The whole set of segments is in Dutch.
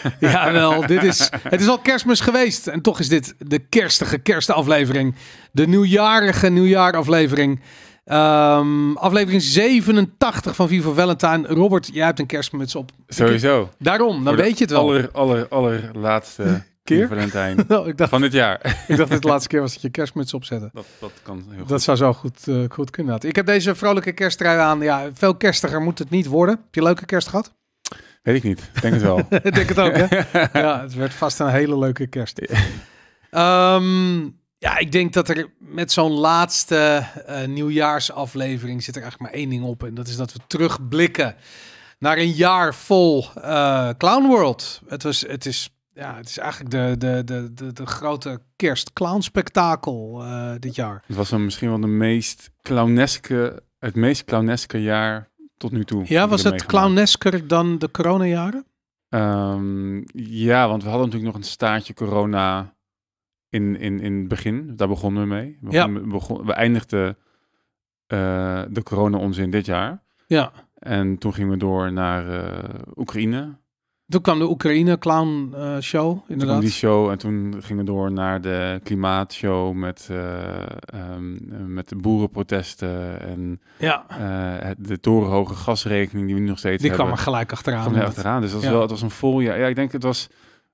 Jawel, dit is, het is al kerstmis geweest. En toch is dit de kerstige kerstaflevering. De nieuwjarige nieuwjaaraflevering. Um, aflevering 87 van Viva Valentine. Robert, jij hebt een kerstmuts op. Sowieso. Daarom, dan weet je het wel. Aller, aller, allerlaatste keer? Valentijn. nou, oh, ik dacht, van dit jaar. ik dacht dat de laatste keer was dat je kerstmuts opzetten. Dat, dat kan heel goed. Dat zou zo goed, eh, goed kunnen. Ik heb deze vrolijke kersttrui aan. Ja, veel kerstiger moet het niet worden. Heb je een leuke kerst gehad? Weet ik niet. Denk het wel. Ik denk het ook, hè? ja, het werd vast een hele leuke kerst. ja, ehm, ik denk dat er met zo'n laatste eh, nieuwjaarsaflevering zit er eigenlijk maar één ding op. En dat is dat we terugblikken naar een jaar vol uh, Clown World. Het, was, het, is, ja, het is eigenlijk de, de, de, de, de grote kerstclownspectakel eh, dit jaar. Het was misschien wel de meest clowneske, het meest clowneske jaar tot nu toe. Ja, was het clownesker dan de coronajaren? Ehm, ja, want we hadden natuurlijk nog een staartje corona in, in, in het begin. Daar begonnen we mee. We, ja. we eindigden eh, de corona-onzin dit jaar. Ja. En toen gingen we door naar uh, Oekraïne. Toen kwam de Oekraïne-clown eh, show, inderdaad. Toen die show en toen gingen door naar de klimaatshow met, eh, ehm, met de boerenprotesten en ja. Eh, de torenhoge gasrekening die we nu nog steeds hebben. Die kwam er gelijk achteraan. Kwam achteraan, dus dat was wel, het was een vol jaar. Ja, ik denk het was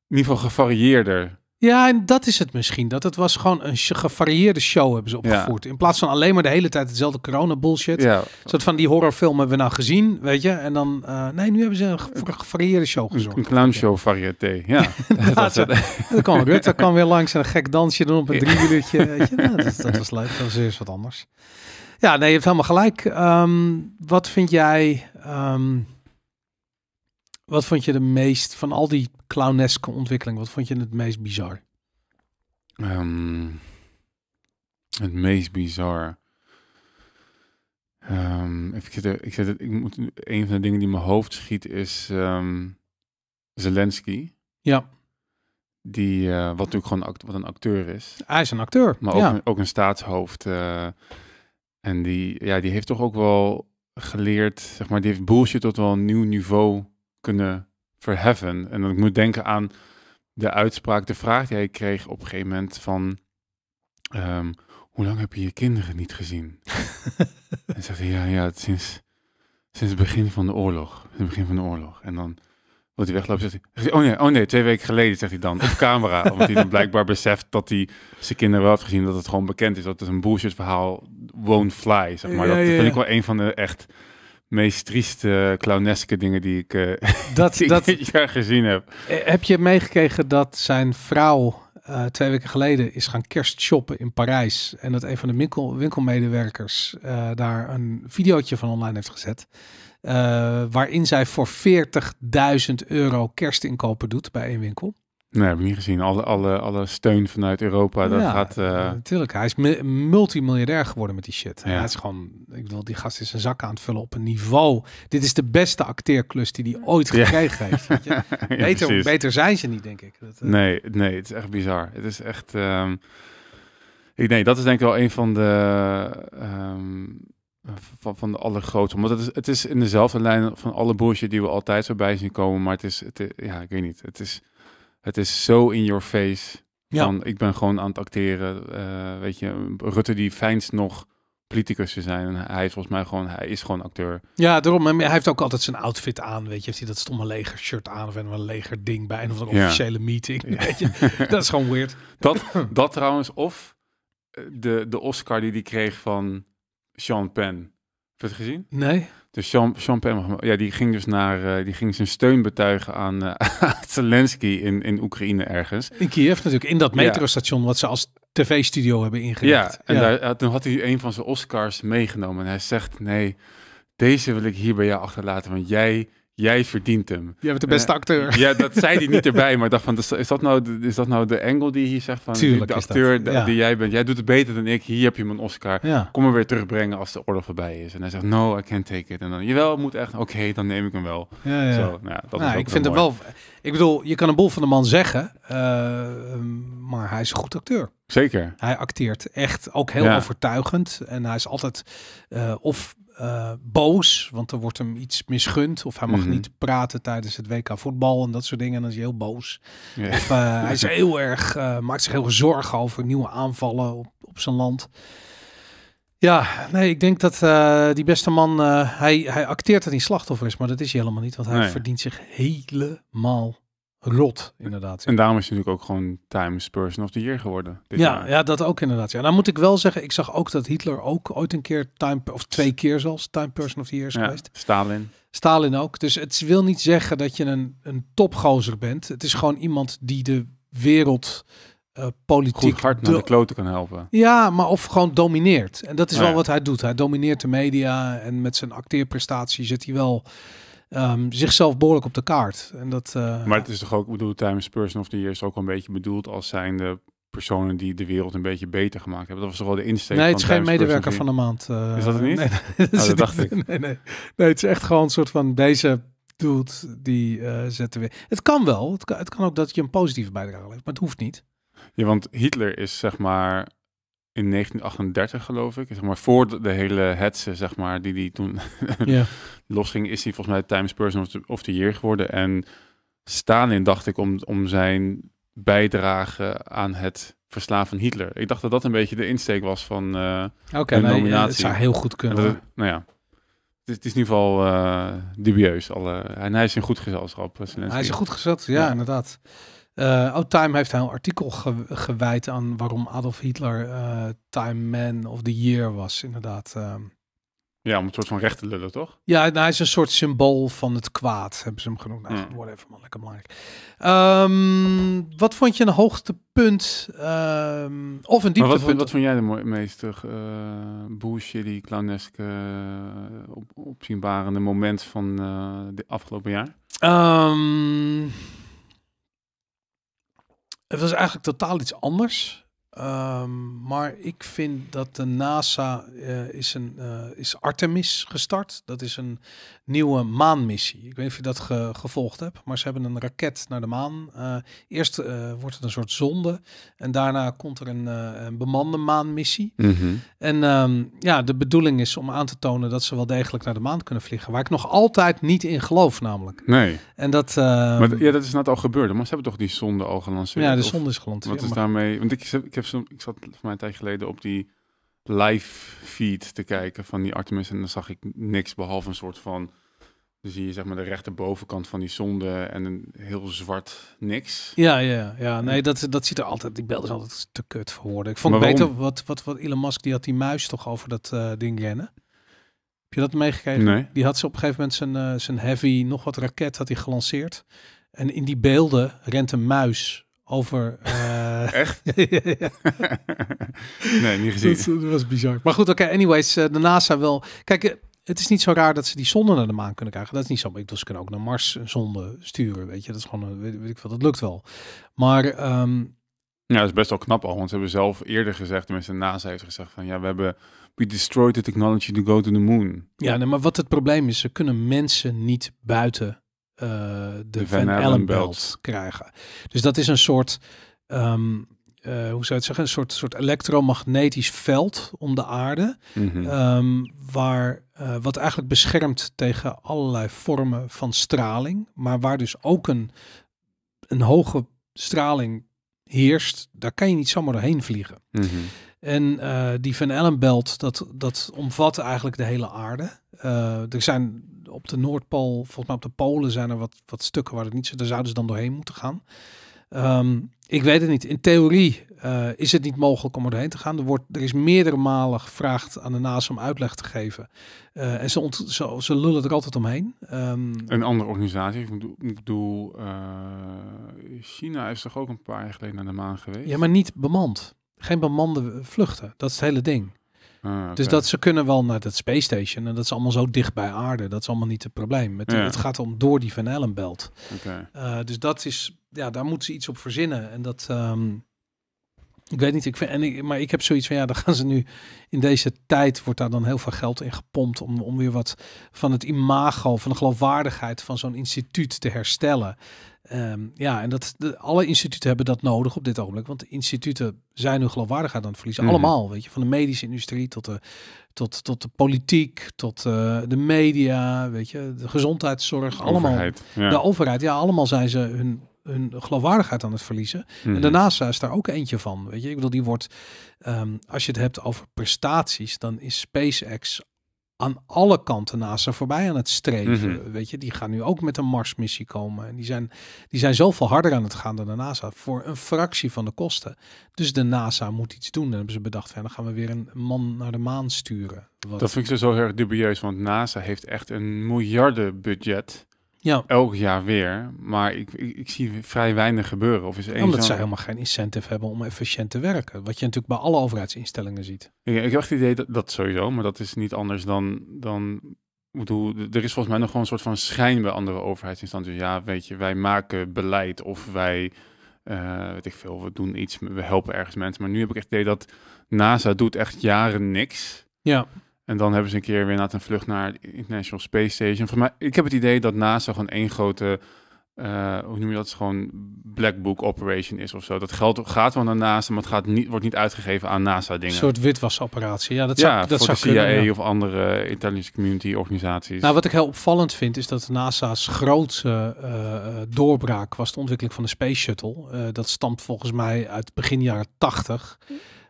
in ieder geval gevarieerder ja, en dat is het misschien. Dat het was gewoon een gevarieerde show hebben ze opgevoerd. In plaats van alleen maar de hele tijd hetzelfde corona bullshit. Ja. soort van die horrorfilm hebben we nou gezien, weet je. En dan, eh, nee, nu hebben ze een gevarieerde show gezorgd. Een clownshow variété, ja. Dat dat, dat, dat kwam kwam weer langs en een gek dansje doen op een drie Weet nou, dat, dat, was leuk, dat was eerst wat anders. Ja, nee, je hebt helemaal gelijk. Ehm, wat vind jij... Ehm, wat vond je de meest van al die clowneske ontwikkeling? Wat vond je het meest bizar? Ehm, het meest bizar. Ehm, ik, ik, zit ik moet, een van de dingen die mijn hoofd schiet is ehm, Zelensky. Ja. Die, eh, wat natuurlijk gewoon wat een acteur is. Hij is een acteur. Maar ook, een, ook een staatshoofd. Eh, en die, ja, die heeft toch ook wel geleerd, zeg maar, die heeft bullshit tot wel een nieuw niveau kunnen verheffen. En ik moet denken aan de uitspraak, de vraag die hij kreeg op een gegeven moment van... Ehm, hoe lang heb je je kinderen niet gezien? en zegt hij, ja, ja, sinds, sinds het begin van de oorlog. Het begin van de oorlog. En dan wordt hij wegloopt, zegt hij, oh nee, oh nee, twee weken geleden, zegt hij dan, op camera. omdat hij dan blijkbaar beseft dat hij zijn kinderen wel heeft gezien, dat het gewoon bekend is. Dat het een bullshit verhaal won't fly, zeg maar. dat vind ik wel een van de echt meest trieste eh, clowneske dingen die ik, eh, dat, dat, dit jaar gezien heb. Eh, heb je meegekregen dat zijn vrouw twee weken geleden is gaan kerstshoppen in Parijs. En dat een van de winkelmedewerkers daar een videootje van online heeft gezet. waarin zij voor 40.000 euro kerstinkopen doet bij een winkel. Nee, heb ik niet gezien. Alle, alle, alle steun vanuit Europa, dat ja, gaat... Uh... Eh, Natuurlijk, eh, hij is multimiljardair geworden met die shit. Hij is gewoon, ik bedoel, die gast is een zak aan het vullen op een niveau. Dit is de beste acteerklus die hij ooit gekregen heeft. Weet je? beter, beter zijn ze niet, denk ik. Dat, eh, Nee, nee, het is echt bizar. Het is echt... Ehm, ik, nee, dat is denk ik wel een van de... Ehm, van, van de allergrootste. Want het is, het is in dezelfde lijn van alle boertjes die we altijd voorbij zien komen. Maar het is, ja, ik weet niet. Het is, het is zo in your face. Ja. Van, ik ben gewoon aan het acteren. Eh, weet je, Rutte die fijnst nog politicus te zijn. En hij is volgens mij gewoon, hij is gewoon acteur. Ja, daarom. hij heeft ook altijd zijn outfit aan, weet je. Heeft hij dat stomme leger shirt aan of een ding bij een of een officiële meeting, weet je. dat is gewoon weird. Dat, dat trouwens, of eh, de, de Oscar die die kreeg van Sean Penn. Heb je het gezien? Nee. Dus Jean, Jean ja, die ging dus naar, eh, die ging zijn steun betuigen eh, aan, Zelensky in, in Oekraïne ergens. In Kiev natuurlijk, in dat metrostation wat ze als tv-studio hebben ingericht. Ja, en Daar, toen had hij een van zijn Oscars meegenomen. En hij zegt, nee, deze wil ik hier bij jou achterlaten, want jij jij verdient hem. Jij bent de beste eh, acteur. Ja, dat zei hij niet erbij, maar dacht van, is dat nou, de, is dat nou de angle die hier zegt van, de acteur die jij bent, jij doet het beter dan ik, hier heb je mijn Oscar, ja. kom maar weer terugbrengen als de oorlog voorbij is. En hij zegt, no, I can't take it. En dan, jawel, moet echt, oké, dan neem ik hem wel. Ja, Zo, nou, dat nou, ik vind hem wel, ik bedoel, je kan een boel van de man zeggen, eh, maar hij is een goed acteur. Zeker. Hij acteert echt ook heel overtuigend en hij is altijd eh, of eh, boos, want er wordt hem iets misgund. Of hij mag mhm. niet praten tijdens het WK voetbal en dat soort dingen. En dan is hij heel boos. Of eh, hij is heel erg, eh, maakt zich heel zorgen over nieuwe aanvallen op, op zijn land. Ja, nee, ik denk dat die beste man, hij, hij acteert dat hij slachtoffer is. Maar dat is hij helemaal niet, want hij verdient zich helemaal rot, inderdaad. En daarom is hij natuurlijk ook gewoon Times Person of the Year geworden. Dit ja, jaar. ja, dat ook inderdaad. Ja, nou moet ik wel zeggen, ik zag ook dat Hitler ook ooit een keer Time, of twee keer zelfs, Time Person of the Year is ja, geweest. Stalin. Stalin ook. Dus het wil niet zeggen dat je een, een topgozer bent. Het is gewoon iemand die de wereld uh, politiek... Goed hard naar de kloten kan helpen. Ja, maar of gewoon domineert. En dat is wel wat hij doet. Hij domineert de media en met zijn acteerprestatie zit hij wel Ehm, zichzelf behoorlijk op de kaart. En dat, eh, maar het is toch ook, ik bedoel, Times Person of the Year is ook wel een beetje bedoeld als zijnde personen die de wereld een beetje beter gemaakt hebben. Dat was toch wel de insteek. Nee, het is geen medewerker van de maand. Eh, is dat het niet? Nee, nee, dat oh, dacht ik. Nee, nee. nee, het is echt gewoon een soort van deze doet die eh, zetten weer. Het kan wel. Het kan, het kan ook dat je een positieve bijdrage levert maar het hoeft niet. Ja, want Hitler is zeg maar in 1938 geloof ik, zeg maar voor de hele hetze zeg maar, die die toen ja. losging, is hij volgens mij Times Person of the Year geworden. En staan in dacht ik om, om zijn bijdrage aan het verslaan van Hitler. Ik dacht dat dat een beetje de insteek was van uh, eh, okay, de eh, nominatie. Ja, het zou heel goed kunnen. nou ja, het is, in ieder geval eh, dubieus. Alle, hij is een goed gezelschap. Hij is een goed gezelschap, ja, inderdaad. Uh, oh, Time heeft een artikel gewijd aan waarom Adolf Hitler eh, Time Man of the Year was, inderdaad. Ehm. Ja, om een soort van recht te lullen, toch? Ja, nou, hij is een soort symbool van het kwaad, hebben ze hem genoemd. Nou, worden hmm. Whatever, man, lekker belangrijk. Ehm, wat vond je een hoogtepunt ehm, of een dieptepunt? wat, wat, vond jij de meest uh, eh, bullshit, die clowneske, op, opzienbarende moment van uh, de afgelopen jaar? het was eigenlijk totaal iets anders. Ehm, maar ik vind dat de NASA eh, is, een, eh, is Artemis gestart. Dat is een nieuwe maanmissie. Ik weet niet of je dat gevolgd hebt, maar ze hebben een raket naar de maan. Eh, eerst wordt het een soort zonde en daarna komt er een, een bemande maanmissie. Mm En ehm, ja, de bedoeling is om aan te tonen dat ze wel degelijk naar de maan kunnen vliegen. Waar ik nog altijd niet in geloof namelijk. Nee. En dat... Ehm, maar ja, dat is net al gebeurd. Maar ze hebben toch die zonde al gelanceerd? Ja, de zonde is gelanceerd. Wat is daarmee... Want ik, ik heb ik zat voor mijn tijd geleden op die live feed te kijken van die Artemis. En dan zag ik niks behalve een soort van. Dan zie je zeg maar de rechterbovenkant van die zonde en een heel zwart niks. Ja, ja, ja. Nee, dat, dat ziet er altijd. Die beelden zijn altijd te kut voor worden. Ik vond beter wat, wat, wat Elon Musk, die had die muis toch over dat eh, ding rennen. Heb je dat meegekregen? Nee. Die had ze op een gegeven moment zijn, eh, zijn heavy, nog wat raket had hij gelanceerd. En in die beelden rent een muis over. Eh, Echt? nee, niet gezien. Dat, was bizar. Maar goed, oké, anyways, eh, de NASA wel Kijk, eh, het is niet zo raar dat ze die zonde naar de maan kunnen krijgen. Dat is niet zo. Ik dus ze kunnen ook naar Mars een zonde sturen. Weet je, dat is gewoon, weet, weet ik veel, dat lukt wel. Maar. Um... Ja, dat is best wel knap al, want ze hebben zelf eerder gezegd, mensen NASA heeft gezegd van ja, we hebben we destroyed the technology to go to the moon. Ja, nee, maar wat het probleem is, ze kunnen mensen niet buiten eh, de Van, Van Allen belt. krijgen. Dus dat is een soort, ehm, eh, hoe zou je het zeggen, een soort, soort elektromagnetisch veld om de aarde, mhm. ehm, waar, eh, wat eigenlijk beschermt tegen allerlei vormen van straling, maar waar dus ook een, een hoge straling heerst, daar kan je niet zomaar doorheen vliegen. Mhm. En die Van Allen belt, dat, dat omvat eigenlijk de hele aarde. er zijn op de Noordpool, volgens mij op de Polen zijn er wat, wat stukken waar het niet zo, daar zouden ze dan doorheen moeten gaan. Ehm, ik weet het niet. In theorie eh, is het niet mogelijk om er doorheen te gaan. Er, wordt, er is meerdere malen gevraagd aan de NASA om uitleg te geven. Eh, en ze, ont, ze, lullen er altijd omheen. Ehm, een andere organisatie, ik bedoel, eh, China is toch ook een paar jaar geleden naar de maan geweest? Ja, maar niet bemand. Geen bemande vluchten. Dat is het hele ding. Ah, dus dat ze kunnen wel naar dat Space Station en dat is allemaal zo dicht bij aarde. Dat is allemaal niet het probleem. Het, het gaat om door die Van Allen belt. Eh, dus dat is, ja, daar moeten ze iets op verzinnen. En dat, ehm, ik weet niet, ik vind, en ik, maar ik heb zoiets van, ja, dan gaan ze nu in deze tijd, wordt daar dan heel veel geld in gepompt om, om weer wat van het imago, van de geloofwaardigheid van zo'n instituut te herstellen. Ehm, ja, en dat, alle instituten hebben dat nodig op dit ogenblik. Want instituten zijn hun geloofwaardigheid aan het verliezen. Mhm. Allemaal, weet je. Van de medische industrie tot de, tot, tot de politiek, tot eh, de media, weet je. De gezondheidszorg, de allemaal. Overheid, De overheid, ja, allemaal zijn ze hun, hun geloofwaardigheid aan het verliezen. En mhm. daarnaast is daar ook eentje van, weet je. Ik bedoel, die wordt, ehm, als je het hebt over prestaties, dan is SpaceX aan alle kanten naast ze voorbij aan het streven. Mhm. Weet je, die gaan nu ook met een Marsmissie komen. En die zijn, die zijn zoveel harder aan het gaan dan de NASA. Voor een fractie van de kosten. Dus de NASA moet iets doen. Dan hebben ze bedacht, en dan gaan we weer een man naar de maan sturen. Wat... Dat vind ik zo heel erg dubieus, want NASA heeft echt een miljardenbudget ja. Elk jaar weer. Maar ik, ik, zie vrij weinig gebeuren. Of is één Omdat ze helemaal geen incentive hebben om efficiënt te werken. Wat je natuurlijk bij alle overheidsinstellingen ziet. Ik, ik het idee dat, dat sowieso, maar dat is niet anders dan, dan er is volgens mij nog gewoon een soort van schijn bij andere overheidsinstanties. Ja, weet je, wij maken beleid of wij, eh, weet ik veel, we doen iets, we helpen ergens mensen. Maar nu heb ik echt het idee dat NASA doet echt jaren niks. Ja. En dan hebben ze een keer weer een vlucht naar de International Space Station. Voor mij, ik heb het idee dat NASA gewoon één grote, eh, hoe noem je dat, gewoon black book operation is of zo. Dat geld gaat wel naar NASA, maar het gaat niet, wordt niet uitgegeven aan NASA-dingen. Een soort witwasoperatie, ja. Dat zou, dat voor zou CIA of andere intelligence community organisaties. Nou, wat ik heel opvallend vind, is dat NASA's grootste eh, eh, doorbraak was de ontwikkeling van de Space Shuttle. dat stamt volgens mij uit begin jaren 80.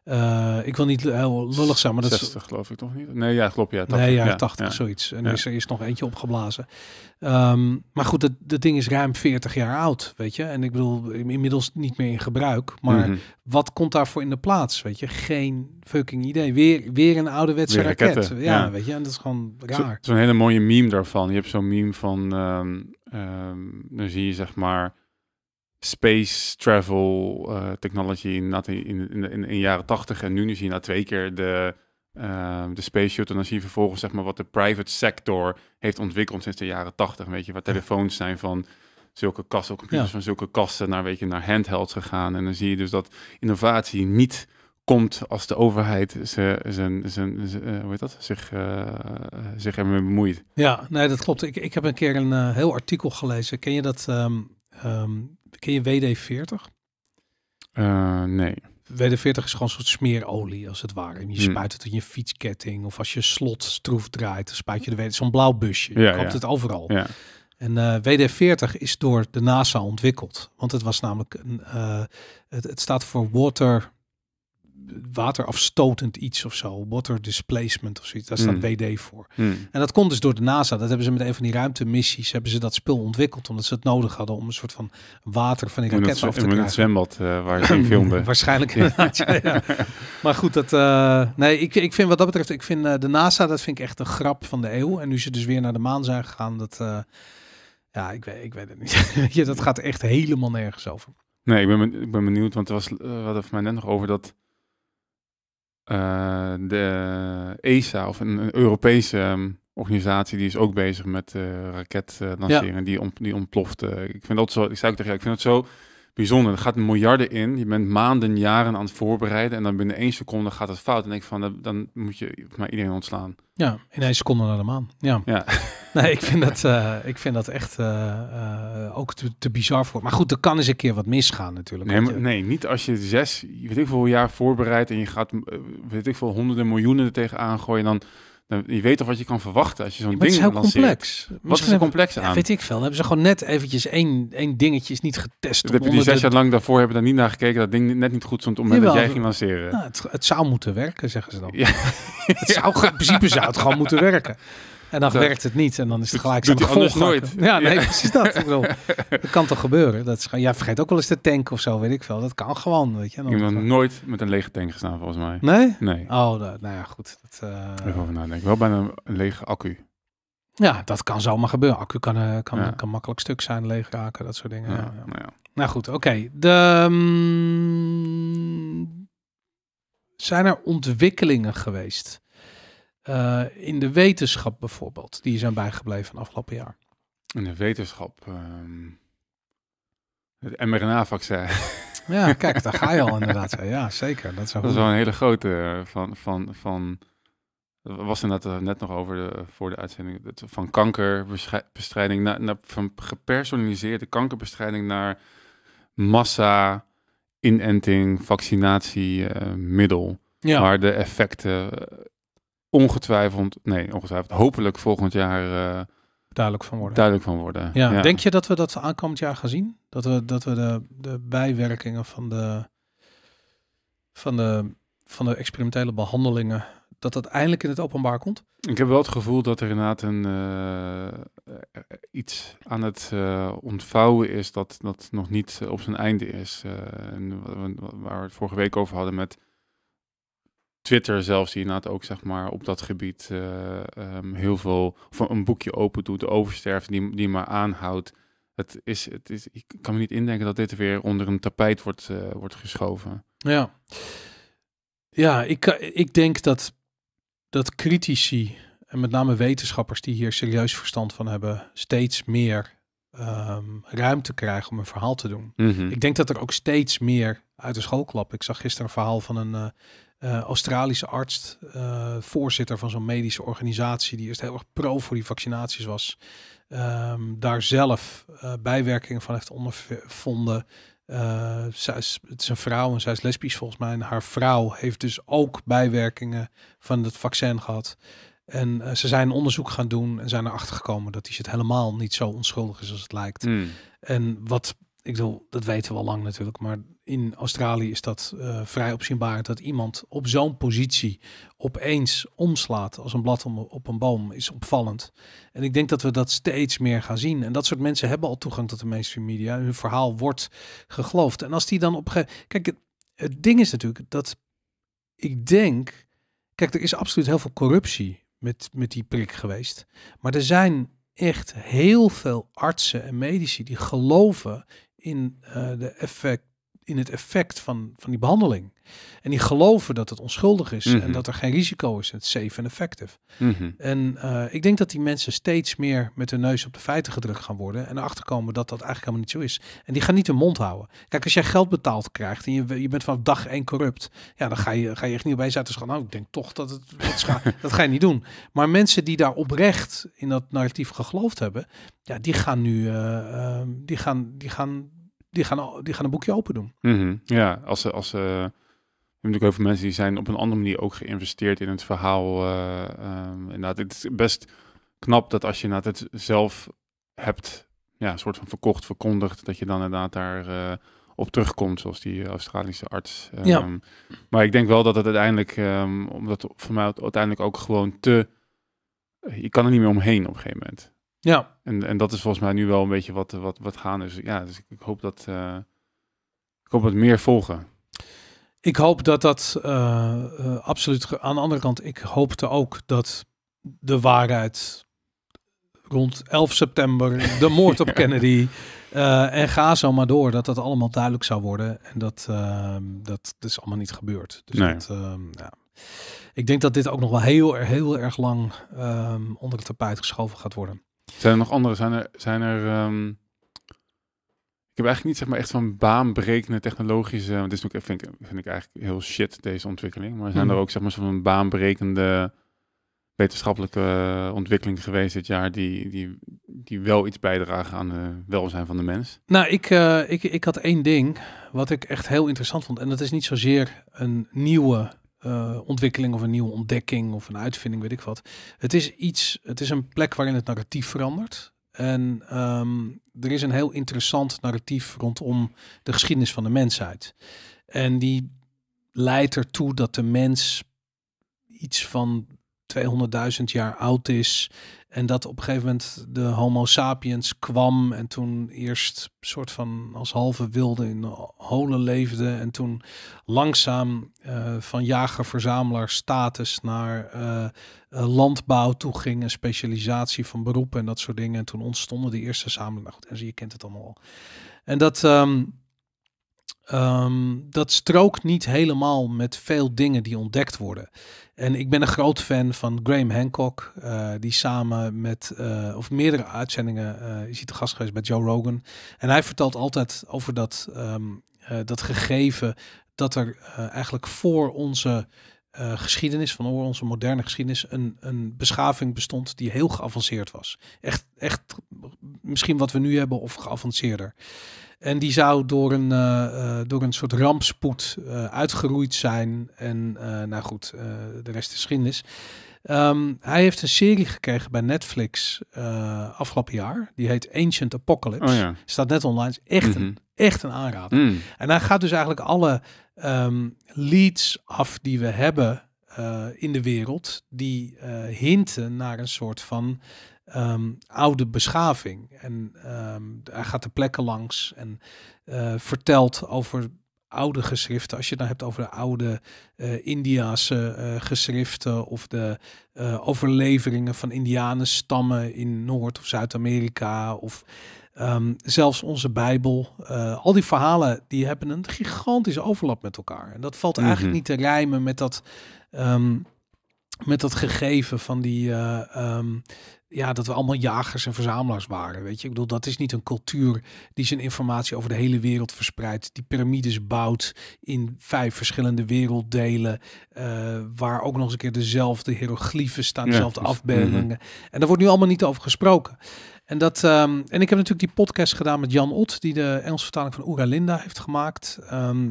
Eh, ik wil niet heel lullig zijn, maar dat 60 geloof ik toch niet? Nee, ja, klopt. Ja, 80. Nee, ja, 80, zoiets. En ja. is er is nog eentje opgeblazen. Ehm, maar goed, dat, ding is ruim 40 jaar oud, weet je. En ik bedoel, inmiddels niet meer in gebruik. Maar mhm. wat komt daarvoor in de plaats, weet je? Geen fucking idee. Weer, weer een ouderwetse raket. Ja, weet je. En dat is gewoon raar. Zo'n hele mooie meme daarvan. Je hebt zo'n meme van... Ehm, ehm, dan zie je zeg maar space travel eh, technology in, in, in, in, de jaren tachtig. En nu, zie je na twee keer de, uh, de space shuttle. En dan zie je vervolgens zeg maar, wat de private sector heeft ontwikkeld sinds de jaren tachtig. Weet je, waar telefoons zijn van zulke kassen, computers van zulke kasten naar, weet je, naar handhelds gegaan. En dan zie je dus dat innovatie niet komt als de overheid ze, zijn, zijn, eh, hoe heet dat? Zich, uh, zich ermee bemoeit. Ja, nee, dat klopt. Ik, ik heb een keer een heel artikel gelezen. Ken je dat ehm, ehm, Ken je WD-40? Eh, nee. WD-40 is gewoon een soort smeerolie, als het ware. En je hm. spuit het in je fietsketting. Of als je slot stroef draait, dan spuit je de WD. Zo'n blauw busje. Je koopt het overal. Ja. En eh, WD-40 is door de NASA ontwikkeld. Want het was namelijk... Een, eh, het, staat voor Water waterafstotend iets of zo. Water displacement of zoiets. Daar staat hmm. WD voor. Hmm. En dat komt dus door de NASA. Dat hebben ze met een van die ruimtemissies. Hebben ze dat spul ontwikkeld. Omdat ze het nodig hadden om een soort van water van die raket af te krijgen. In het zwembad uh, waar ze filmden. Waarschijnlijk Maar goed, dat, eh, nee, ik, ik vind wat dat betreft. Ik vind eh, de NASA, dat vind ik echt een grap van de eeuw. En nu ze dus weer naar de maan zijn gegaan. Dat, ja, ik weet, ik weet het niet. ja, dat gaat echt helemaal nergens over. Nee, ik ben, benieuwd, want er was, uh, we hadden mij net nog over dat eh, de ESA of een, Europese ehm, organisatie die is ook bezig met uh, eh, lanceren die, die ontploft. Eh, ik vind dat zo, ik zei ook tegen jou, ik vind dat zo bijzonder. Er gaat miljarden in, je bent maanden, jaren aan het voorbereiden en dan binnen één seconde gaat het fout. En ik van, dan moet je maar iedereen ontslaan. Ja, in één seconde naar de maan. Ja. ja. Nee, ik vind dat, eh, ik vind dat echt eh, eh, ook te, te, bizar voor. Maar goed, er kan eens een keer wat misgaan natuurlijk. Nee, nee niet als je zes, weet ik veel, jaar voorbereidt en je gaat, weet ik veel, honderden miljoenen er tegenaan gooien. Dan, dan, je weet toch wat je kan verwachten als je zo'n ding lanceert. Het is heel complex. Wat is er complex aan? Ja, weet ik veel. Dan hebben ze gewoon net eventjes één, één dingetje niet getest. Dat heb je die dus zes jaar lang daarvoor hebben daar niet naar gekeken. Dat ding net niet goed stond om dat jij ging lanceren. Nou, het, zou moeten werken, zeggen ze dan. Ja. het zou, in principe zou het gewoon moeten werken. En dan werkt het niet en dan is het gelijk zo doet nooit. Ja, nee, ja. precies dat. dat kan toch gebeuren? Dat is, ja, vergeet ook wel eens de tank of zo, weet ik veel. Dat kan gewoon, weet je. Dan ik nooit met een lege tank gestaan, volgens mij. Nee? Nee. Oh, nou ja, goed. Dat, uh... Even over nadenken. Wel bijna een lege accu. Ja, dat kan zomaar gebeuren. Accu kan, uh, kan, kan makkelijk stuk zijn, leeg raken, dat soort dingen. Ja, nou, nou, goed, oké. De... Ehm, zijn er ontwikkelingen geweest eh, in de wetenschap bijvoorbeeld, die zijn bijgebleven van afgelopen jaar? In de wetenschap. Ehm, het mRNA-vaccin. Ja, kijk, daar ga je al inderdaad. Ja, zeker. Dat, is wel een hele grote eh, van. van, van was inderdaad eh, net nog over de, voor de uitzending. van kankerbestrijding naar, naar, van gepersonaliseerde kankerbestrijding naar massa inenting, vaccinatiemiddel. middel, ja. Waar de effecten ongetwijfeld, nee, ongetwijfeld, hopelijk volgend jaar eh, duidelijk van worden. Duidelijk van worden. Ja, Denk je dat we dat aankomend jaar gaan zien? Dat we, dat we de, de bijwerkingen van de, van, de, van de experimentele behandelingen, dat dat eindelijk in het openbaar komt? Ik heb wel het gevoel dat er inderdaad een, eh, iets aan het eh, ontvouwen is dat, dat nog niet op zijn einde is. en waar we het vorige week over hadden met Twitter zelfs, die inderdaad ook zeg maar, op dat gebied eh, ehm, heel veel van een boekje open doet, oversterft, die, die maar aanhoudt. Het is, het is, ik kan me niet indenken dat dit weer onder een tapijt wordt, eh, wordt geschoven. Ja, ja ik, ik denk dat, dat critici, en met name wetenschappers die hier serieus verstand van hebben, steeds meer ehm, ruimte krijgen om een verhaal te doen. Mhm. Ik denk dat er ook steeds meer uit de school Ik zag gisteren een verhaal van een. Eh, eh, Australische arts, eh, voorzitter van zo'n medische organisatie, die eerst heel erg pro voor die vaccinaties was, ehm, daar zelf eh, bijwerkingen van heeft ondervonden. zij is, het is een vrouw en zij is lesbisch volgens mij. En haar vrouw heeft dus ook bijwerkingen van het vaccin gehad. En ze zijn onderzoek gaan doen en zijn erachter gekomen dat die shit helemaal niet zo onschuldig is als het lijkt. Hmm. En wat, ik bedoel, dat weten we al lang natuurlijk, maar in Australië is dat eh, vrij opzienbaar dat iemand op zo'n positie opeens omslaat als een blad om, op een boom is opvallend. En ik denk dat we dat steeds meer gaan zien. En dat soort mensen hebben al toegang tot de mainstream media. Hun verhaal wordt geloofd. En als die dan op Kijk, het, het ding is natuurlijk dat ik denk. Kijk, er is absoluut heel veel corruptie met, met die prik geweest. Maar er zijn echt heel veel artsen en medici die geloven in eh, de effect in het effect van, van die behandeling. En die geloven dat het onschuldig is en mhm. dat er geen risico is. Het safe mhm. en effective. Eh, en ik denk dat die mensen steeds meer met hun neus op de feiten gedrukt gaan worden. En erachter komen dat dat eigenlijk helemaal niet zo is. En die gaan niet hun mond houden. Kijk, als jij geld betaald krijgt en je, je bent vanaf dag één corrupt. Ja, dan ga je, ga je echt niet opeens uit de schaal. Nou, ik denk toch dat het... Dat, ga je niet doen. Maar mensen die daar oprecht in dat narratief geloofd hebben. Ja, die gaan nu... Eh, ehm, die, gaan, die gaan die gaan, die gaan een boekje open doen. Mm Ja, als ze. Als, ze ik heb natuurlijk heel veel mensen die zijn op een andere manier ook geïnvesteerd in het verhaal. Uh, um, het is best knap dat als je inderdaad het zelf hebt, ja, een soort van verkocht, verkondigd, dat je dan inderdaad daar eh, op terugkomt, zoals die Australische arts. Ehm. ja. Maar ik denk wel dat het uiteindelijk, ehm, omdat voor mij uiteindelijk ook gewoon te, je kan er niet meer omheen op een gegeven moment. Ja. En, en dat is volgens mij nu wel een beetje wat, wat, wat gaan. Dus ja, dus ik hoop dat, eh, ik hoop dat meer volgen. Ik hoop dat dat eh, eh, absoluut. Aan de andere kant, ik hoopte ook dat de waarheid rond 11 september, de moord op Kennedy en ga zo maar door, dat dat allemaal duidelijk zou worden. En dat, ehm, dat, is dus allemaal niet gebeurd. Dus dat, ehm, ja. Ik denk dat dit ook nog wel heel, heel erg lang ehm, onder het tapijt geschoven gaat worden. Zijn er nog andere? Zijn er. Zijn er ehm, Ik heb eigenlijk niet zeg maar, echt van baanbrekende technologische. Want dit is ook, vind, ik, vind ik eigenlijk heel shit, deze ontwikkeling. Maar zijn mhm. er ook zeg maar, zo'n baanbrekende wetenschappelijke ontwikkeling geweest dit jaar die, die, die wel iets bijdragen aan het welzijn van de mens? Nou, ik, eh, ik, ik had één ding wat ik echt heel interessant vond. En dat is niet zozeer een nieuwe eh, ontwikkeling of een nieuwe ontdekking of een uitvinding, weet ik wat. Het is iets, het is een plek waarin het narratief verandert. En ehm, er is een heel interessant narratief rondom de geschiedenis van de mensheid. En die leidt ertoe dat de mens iets van 200.000 jaar oud is en dat op een gegeven moment de Homo sapiens kwam en toen eerst soort van als halve wilde in holen leefde. En toen langzaam eh, van jager-verzamelaar status naar eh, eh, landbouw toe ging. En specialisatie van beroepen en dat soort dingen. En toen ontstonden de eerste samenlevingen. Nou goed, je kent het allemaal al. En dat... Ehm, Ehm, dat strookt niet helemaal met veel dingen die ontdekt worden. En ik ben een groot fan van Graham Hancock, eh, die samen met, eh, of meerdere uitzendingen, uh, is hij te gast geweest bij Joe Rogan. En hij vertelt altijd over dat, ehm, dat gegeven dat er eigenlijk voor onze geschiedenis, van onze moderne geschiedenis, een, een beschaving bestond die heel geavanceerd was. Echt, echt misschien wat we nu hebben of geavanceerder. En die zou door een, eh, eh, door een soort rampspoed eh, uitgeroeid zijn. En nou goed, de rest is geschiedenis. Um, hij heeft een serie gekregen bij Netflix afgelopen jaar. Die heet Ancient Apocalypse. Oh Staat net online. Is echt, een, mhm. echt een aanrader. Mm. En hij gaat dus eigenlijk alle ehm, leads af die we hebben in de wereld. Die hinten naar een soort van Ehm, oude beschaving. En um, hij gaat de plekken langs en eh, vertelt over oude geschriften. Als je het nou hebt over de oude uh, eh, Indiaanse eh, geschriften of de overleveringen van Indianenstammen in Noord- of Zuid-Amerika of ehm, zelfs onze Bijbel. al die verhalen die hebben een gigantische overlap met elkaar. En dat valt mhm. eigenlijk niet te rijmen met dat. met dat gegeven van die, ja, dat we allemaal jagers en verzamelaars waren. Weet je, ik bedoel, dat is niet een cultuur die zijn informatie over de hele wereld verspreidt, die piramides bouwt in vijf verschillende werelddelen, eh, waar ook nog eens een keer dezelfde hieroglyphen staan, dezelfde dus- afbeeldingen. Mhm. En daar wordt nu allemaal niet over gesproken. En, dat, ehm, en ik heb natuurlijk die podcast gedaan met Jan Ot, die de Engelse vertaling van Oeralinda heeft gemaakt. Ehm,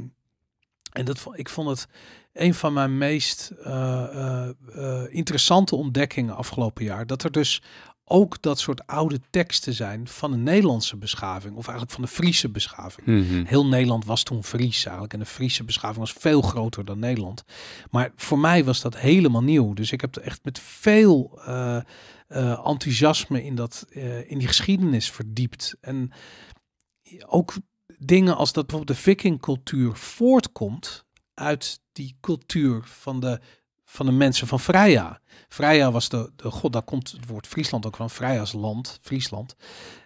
en dat, ik vond het een van mijn meest eh, eh, eh, interessante ontdekkingen afgelopen jaar. Dat er dus ook dat soort oude teksten zijn van de Nederlandse beschaving, of eigenlijk van de Friese beschaving. Mhm. Heel Nederland was toen Fries eigenlijk, en de Friese beschaving was veel groter dan Nederland. Maar voor mij was dat helemaal nieuw, dus ik heb er echt met veel enthousiasme in, dat, in die geschiedenis verdiept. En ook dingen als dat bijvoorbeeld de vikingcultuur voortkomt uit die cultuur van de, van de mensen van Freya. Freya was de, de god, daar komt het woord Friesland ook van, Freya's land, Friesland.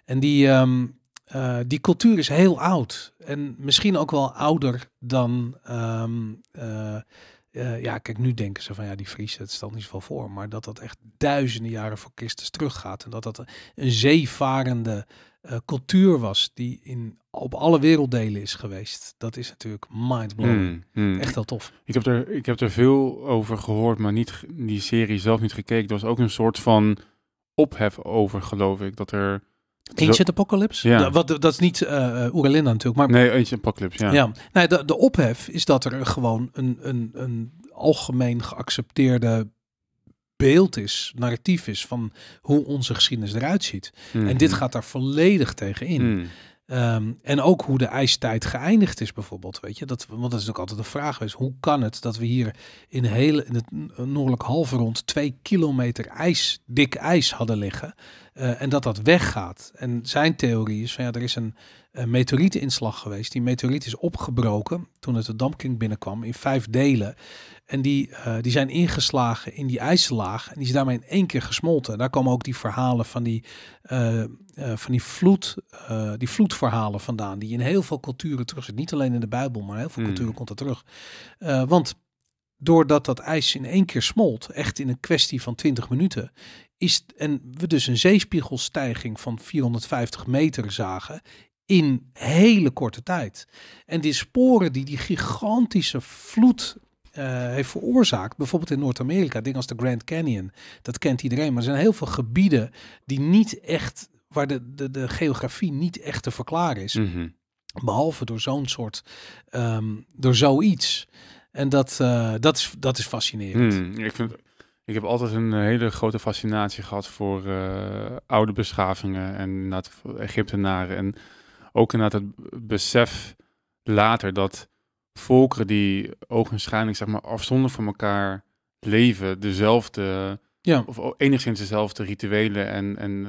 En die, ehm, eh, die cultuur is heel oud. En misschien ook wel ouder dan. Ehm, eh, eh, ja, kijk, nu denken ze van ja, die Friese, het stelt niet zoveel voor. Maar dat dat echt duizenden jaren voor Christus teruggaat. En dat dat een zeevarende cultuur was die in op alle werelddelen is geweest. Dat is natuurlijk mindblowing. Hmm, hmm. Echt heel tof. Ik heb, er, ik heb er veel over gehoord, maar niet, die serie zelf niet gekeken. Er was ook een soort van ophef over, geloof ik. Dat er... Ancient zo... Apocalypse? Ja. wat, dat is niet uh, natuurlijk, maar... Nee, Ancient Apocalypse, ja. ja. Nee, de, de ophef is dat er gewoon een, een, een algemeen geaccepteerde beeld is, narratief is van hoe onze geschiedenis eruit ziet. Hmm, en dit gaat daar volledig tegen in. Ehm, en ook hoe de ijstijd geëindigd is bijvoorbeeld, weet je. Dat, want dat is ook altijd een vraag geweest. Hoe kan het dat we hier in, hele, in het noordelijk halfrond twee kilometer ijs, dik ijs hadden liggen eh, en dat dat weggaat? En zijn theorie is van ja, er is een, een inslag geweest. Die meteoriet is opgebroken toen het de dampkring binnenkwam in vijf delen. En die, eh, die zijn ingeslagen in die ijslaag. En die zijn daarmee in één keer gesmolten. daar komen ook die verhalen van die, uh, van die, vloed, die vloedverhalen vandaan. Die in heel veel culturen terug Niet alleen in de Bijbel, maar heel veel hmm. culturen komt dat terug. want doordat dat ijs in één keer smolt, echt in een kwestie van 20 minuten, is, en we dus een zeespiegelstijging van 450 meter zagen, in hele korte tijd. En die sporen die die gigantische vloed eh, heeft veroorzaakt. Bijvoorbeeld in Noord-Amerika, dingen als de Grand Canyon. Dat kent iedereen. Maar er zijn heel veel gebieden die niet echt, waar de, de, de geografie niet echt te verklaren is. Mhm. Behalve door zo'n soort, ehm, door zoiets. En dat, eh, dat, is, dat is fascinerend. Mhm. ik, vind, ik heb altijd een eh, hele grote fascinatie gehad voor oude beschavingen en Egyptenaren. En ook naar het besef later dat volkeren die ogenschijnlijk zeg maar, afzonder van elkaar leven, dezelfde, ja. of enigszins dezelfde rituelen en, en,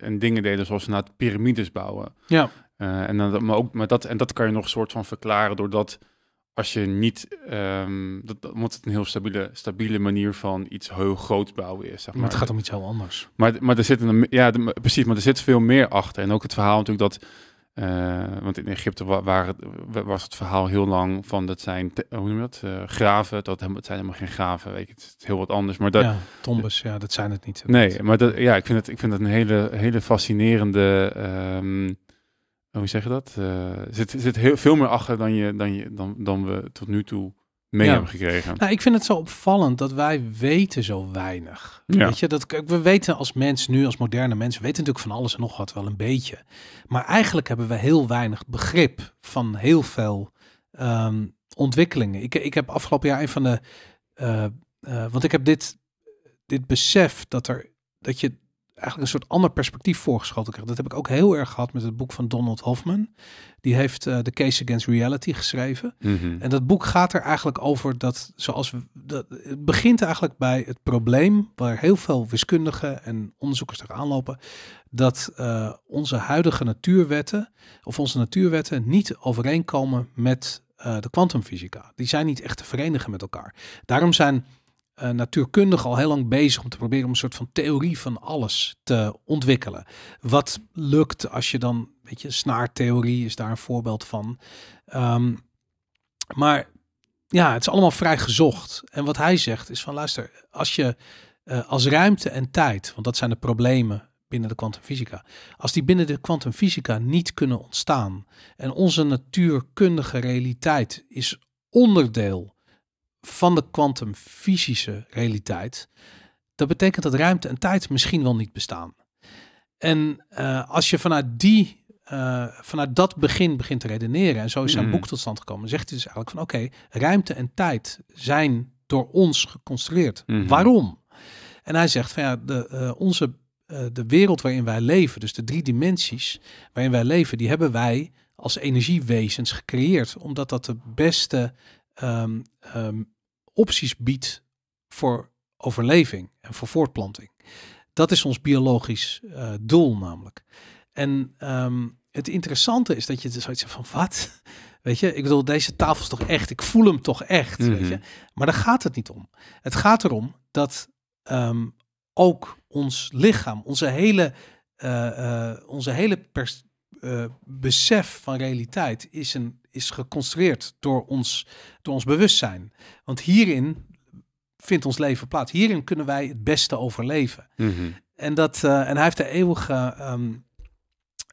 eh, en dingen deden, zoals na nou piramides bouwen. Ja. Eh, en, dan, maar ook, maar dat, en dat kan je nog een soort van verklaren doordat als je niet, ehm, dat, dat, het een heel stabiele, stabiele manier van iets heel groot bouwen is. Zeg maar. maar. het gaat om iets heel anders. Maar, maar er zit een, ja, de, precies, maar er zit veel meer achter. En ook het verhaal natuurlijk dat eh, want in Egypte was het verhaal heel lang van dat zijn, hoe noem je dat, eh, graven. Dat het zijn helemaal geen graven, weet het is heel wat anders. Maar dat, ja, tombes, ja, dat zijn het niet. Nee, maar dat, ja, ik vind het, ik vind een hele, hele fascinerende, ehm, hoe zeg je dat? er eh, zit, zit heel, veel meer achter dan, je, dan, je, dan, dan we tot nu toe mee ja. gekregen. Nou, ik vind het zo opvallend dat wij weten zo weinig. Weet je, dat, we weten als mens nu, als moderne mensen, weten natuurlijk van alles en nog wat wel een beetje. Maar eigenlijk hebben we heel weinig begrip van heel veel ehm, ontwikkelingen. Ik, ik heb afgelopen jaar een van de... Eh, eh, want ik heb dit, dit besef dat, er, dat je eigenlijk een soort ander perspectief voorgeschoten krijgt. Dat heb ik ook heel erg gehad met het boek van Donald Hoffman. Die heeft eh, The Case Against Reality geschreven. Mhm. En dat boek gaat er eigenlijk over dat, zoals we, dat, het begint eigenlijk bij het probleem waar heel veel wiskundigen en onderzoekers tegenaan lopen, dat eh, onze huidige natuurwetten of onze natuurwetten niet overeenkomen met eh, de kwantumfysica. Die zijn niet echt te verenigen met elkaar. Daarom zijn uh, natuurkundig al heel lang bezig om te proberen om een soort van theorie van alles te ontwikkelen. Wat lukt als je dan, weet je, snaartheorie is daar een voorbeeld van. Ehm, maar ja, het is allemaal vrij gezocht. En wat hij zegt is van luister, als je eh, als ruimte en tijd, want dat zijn de problemen binnen de kwantumfysica, als die binnen de kwantumfysica niet kunnen ontstaan en onze natuurkundige realiteit is onderdeel van de kwantumfysische realiteit. Dat betekent dat ruimte en tijd misschien wel niet bestaan. En eh, als je vanuit, die, eh, vanuit dat begin begint te redeneren, en zo is zijn mhm. boek tot stand gekomen, zegt hij dus eigenlijk van oké, ruimte en tijd zijn door ons geconstrueerd. Mhm. Waarom? En hij zegt van ja, de, eh, onze, de wereld waarin wij leven, dus de drie dimensies waarin wij leven, die hebben wij als energiewezens gecreëerd, omdat dat de beste Ehm, ehm, opties biedt voor overleving en voor voortplanting. Dat is ons biologisch eh, doel namelijk. En ehm, het interessante is dat je dus zoiets van wat? Weet je, ik bedoel, deze tafel is toch echt, ik voel hem toch echt. weet je? Mhm. Maar daar gaat het niet om. Het gaat erom dat ook ons lichaam, onze hele, eh, eh, onze hele besef van realiteit is een is geconstrueerd door ons, door ons bewustzijn. Want hierin vindt ons leven plaats. Hierin kunnen wij het beste overleven. Mhm. En, dat, eh, en hij heeft de eeuwige ehm,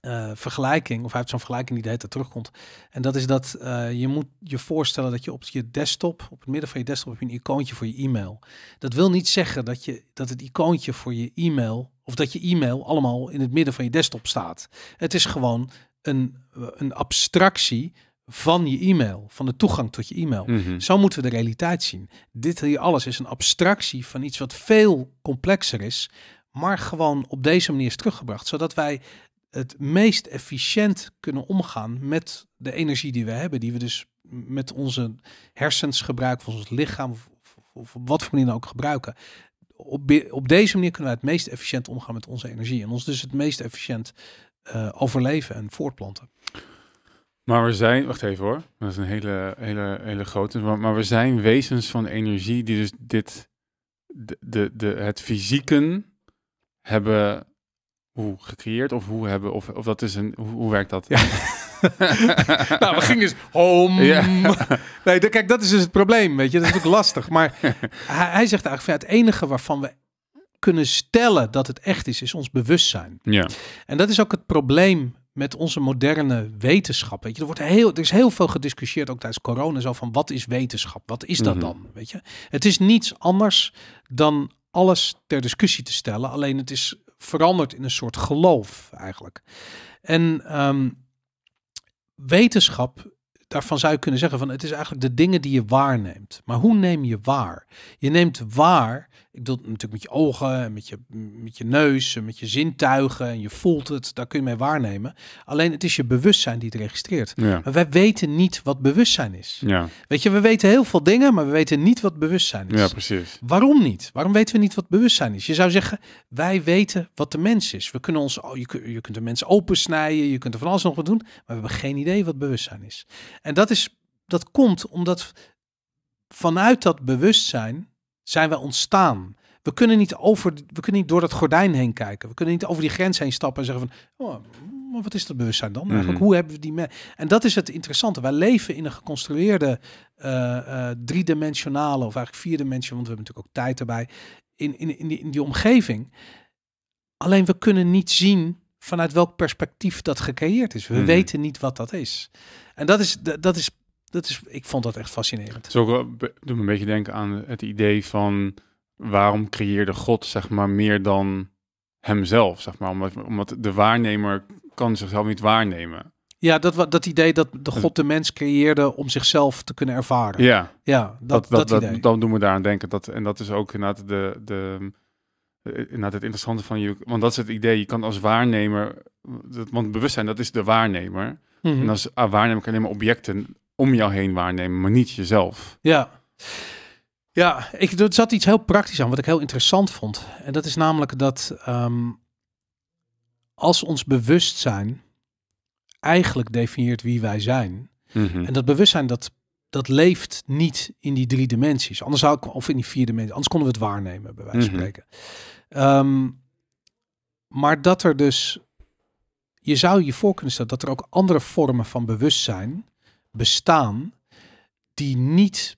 eh, vergelijking, of hij heeft zo'n vergelijking die de hele terugkomt. En dat is dat eh, je moet je voorstellen dat je op je desktop, op het midden van je desktop, heb je een icoontje voor je e-mail. Dat wil niet zeggen dat, je, dat het icoontje voor je e-mail, of dat je e-mail allemaal in het midden van je desktop staat. Het is gewoon een, een abstractie van je e-mail, van de toegang tot je e-mail. Mhm. Zo moeten we de realiteit zien. Dit hier alles is een abstractie van iets wat veel complexer is, maar gewoon op deze manier is teruggebracht, zodat wij het meest efficiënt kunnen omgaan met de energie die we hebben, die we dus met onze hersens gebruiken, of ons lichaam, of, wat voor manier dan ook gebruiken. Op, deze manier kunnen wij het meest efficiënt omgaan met onze energie en ons dus het meest efficiënt eh, overleven en voortplanten. Maar we zijn, wacht even hoor, dat is een hele, hele, hele grote. Maar, we zijn wezens van energie die dus dit, de, de, de, het fysieken hebben hoe gecreëerd of hoe hebben, of, of dat is een, hoe, hoe werkt dat? Ja. nou, we gingen dus home. Ja. Nee, kijk, dat is dus het probleem, weet je. Dat is ook lastig. Maar hij, zegt eigenlijk, van, het enige waarvan we kunnen stellen dat het echt is, is ons bewustzijn. Ja. En dat is ook het probleem met onze moderne wetenschap. Weet je, er, wordt heel, er is heel veel gediscussieerd, ook tijdens corona, zo van wat is wetenschap? Wat is dat mhm. dan? Weet je? Het is niets anders dan alles ter discussie te stellen. Alleen het is veranderd in een soort geloof eigenlijk. En ehm, wetenschap, daarvan zou je kunnen zeggen van het is eigenlijk de dingen die je waarneemt. Maar hoe neem je waar? Je neemt waar ik bedoel natuurlijk met je ogen, en met je, met je neus, en met je zintuigen. En je voelt het, daar kun je mee waarnemen. Alleen het is je bewustzijn die het registreert. Maar wij weten niet wat bewustzijn is. Ja. Weet je, we weten heel veel dingen, maar we weten niet wat bewustzijn is. Ja, precies. Waarom niet? Waarom weten we niet wat bewustzijn is? Je zou zeggen, wij weten wat de mens is. We kunnen ons, je, kunt, je kunt de mens opensnijden, je kunt er van alles nog wat doen. Maar we hebben geen idee wat bewustzijn is. En dat, is, dat komt omdat vanuit dat bewustzijn zijn we ontstaan. We kunnen, niet over, we kunnen niet door dat gordijn heen kijken. We kunnen niet over die grens heen stappen en zeggen van... Oh, wat is dat bewustzijn dan eigenlijk? Mhm. Hoe hebben we die... En dat is het interessante. Wij leven in een geconstrueerde uh, uh, driedimensionale... of eigenlijk vierdimensionale, want we hebben natuurlijk ook tijd erbij... in, in, in, die, omgeving. Alleen we kunnen niet zien vanuit welk perspectief dat gecreëerd is. We mhm. weten niet wat dat is. En dat is, dat is dat is, ik vond dat echt fascinerend. Zo doet me een beetje denken aan het idee van waarom creëerde God zeg maar meer dan hemzelf, zeg maar, omdat, omdat de waarnemer kan zichzelf niet waarnemen. Ja, dat, dat idee dat de God de mens creëerde om zichzelf te kunnen ervaren. Ja, ja dat, dat, Dan doen we daaraan denken. Dat, en dat is ook inderdaad, de, de, inderdaad het interessante van je. Want dat is het idee. Je kan als waarnemer. want bewustzijn, dat is de waarnemer. Mhm. En als ah, waarnemer kan je alleen maar objecten om jou heen waarnemen, maar niet jezelf. Ja. Ja, ik, er zat iets heel praktisch aan, wat ik heel interessant vond. En dat is namelijk dat ehm, als ons bewustzijn eigenlijk definieert wie wij zijn. Mhm. En dat bewustzijn dat, dat leeft niet in die drie dimensies. Anders zou ik, of in die vier dimensies, anders konden we het waarnemen, bij wijze van mhm. spreken. Ehm, maar dat er dus, je zou je voor kunnen stellen dat er ook andere vormen van bewustzijn bestaan die niet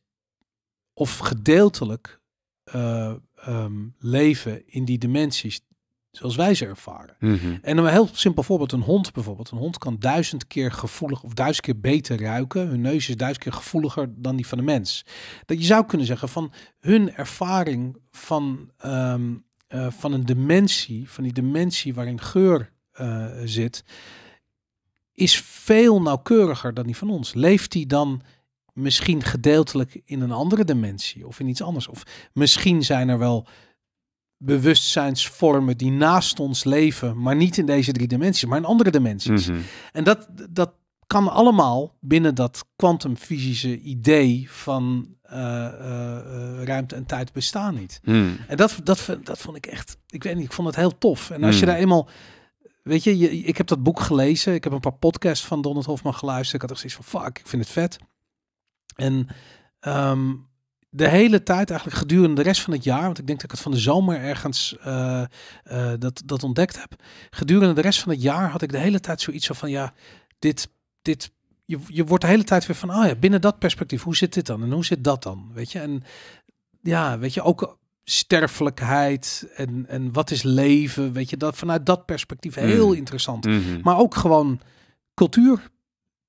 of gedeeltelijk eh, ehm, leven in die dimensies zoals wij ze ervaren. Mhm. En een heel simpel voorbeeld, een hond bijvoorbeeld. Een hond kan duizend keer gevoelig of duizend keer beter ruiken. Hun neus is duizend keer gevoeliger dan die van de mens. Dat je zou kunnen zeggen van hun ervaring van, ehm, eh, van een dimensie, van die dimensie waarin geur eh, zit, is veel nauwkeuriger dan die van ons. Leeft die dan misschien gedeeltelijk in een andere dimensie of in iets anders? Of misschien zijn er wel bewustzijnsvormen die naast ons leven, maar niet in deze drie dimensies, maar in andere dimensies. Mhm. En dat, dat kan allemaal binnen dat kwantumfysische idee van eh, eh, eh, ruimte en tijd bestaan niet. Mhm. En dat, dat, dat vond ik echt, ik weet niet, ik vond het heel tof. En als je mhm. daar eenmaal weet je, je, ik heb dat boek gelezen. Ik heb een paar podcasts van Donald Hofman geluisterd. Ik had echt zoiets van, fuck, ik vind het vet. En ehm, de hele tijd, eigenlijk gedurende de rest van het jaar, want ik denk dat ik het van de zomer ergens eh, eh, dat, dat ontdekt heb. Gedurende de rest van het jaar had ik de hele tijd zoiets van, ja, dit, dit je, je wordt de hele tijd weer van, oh ja, binnen dat perspectief, hoe zit dit dan? En hoe zit dat dan? Weet je, en ja, weet je, ook sterfelijkheid en, en wat is leven, weet je, dat vanuit dat perspectief heel hmm. interessant. Hmm. Maar ook gewoon cultuur,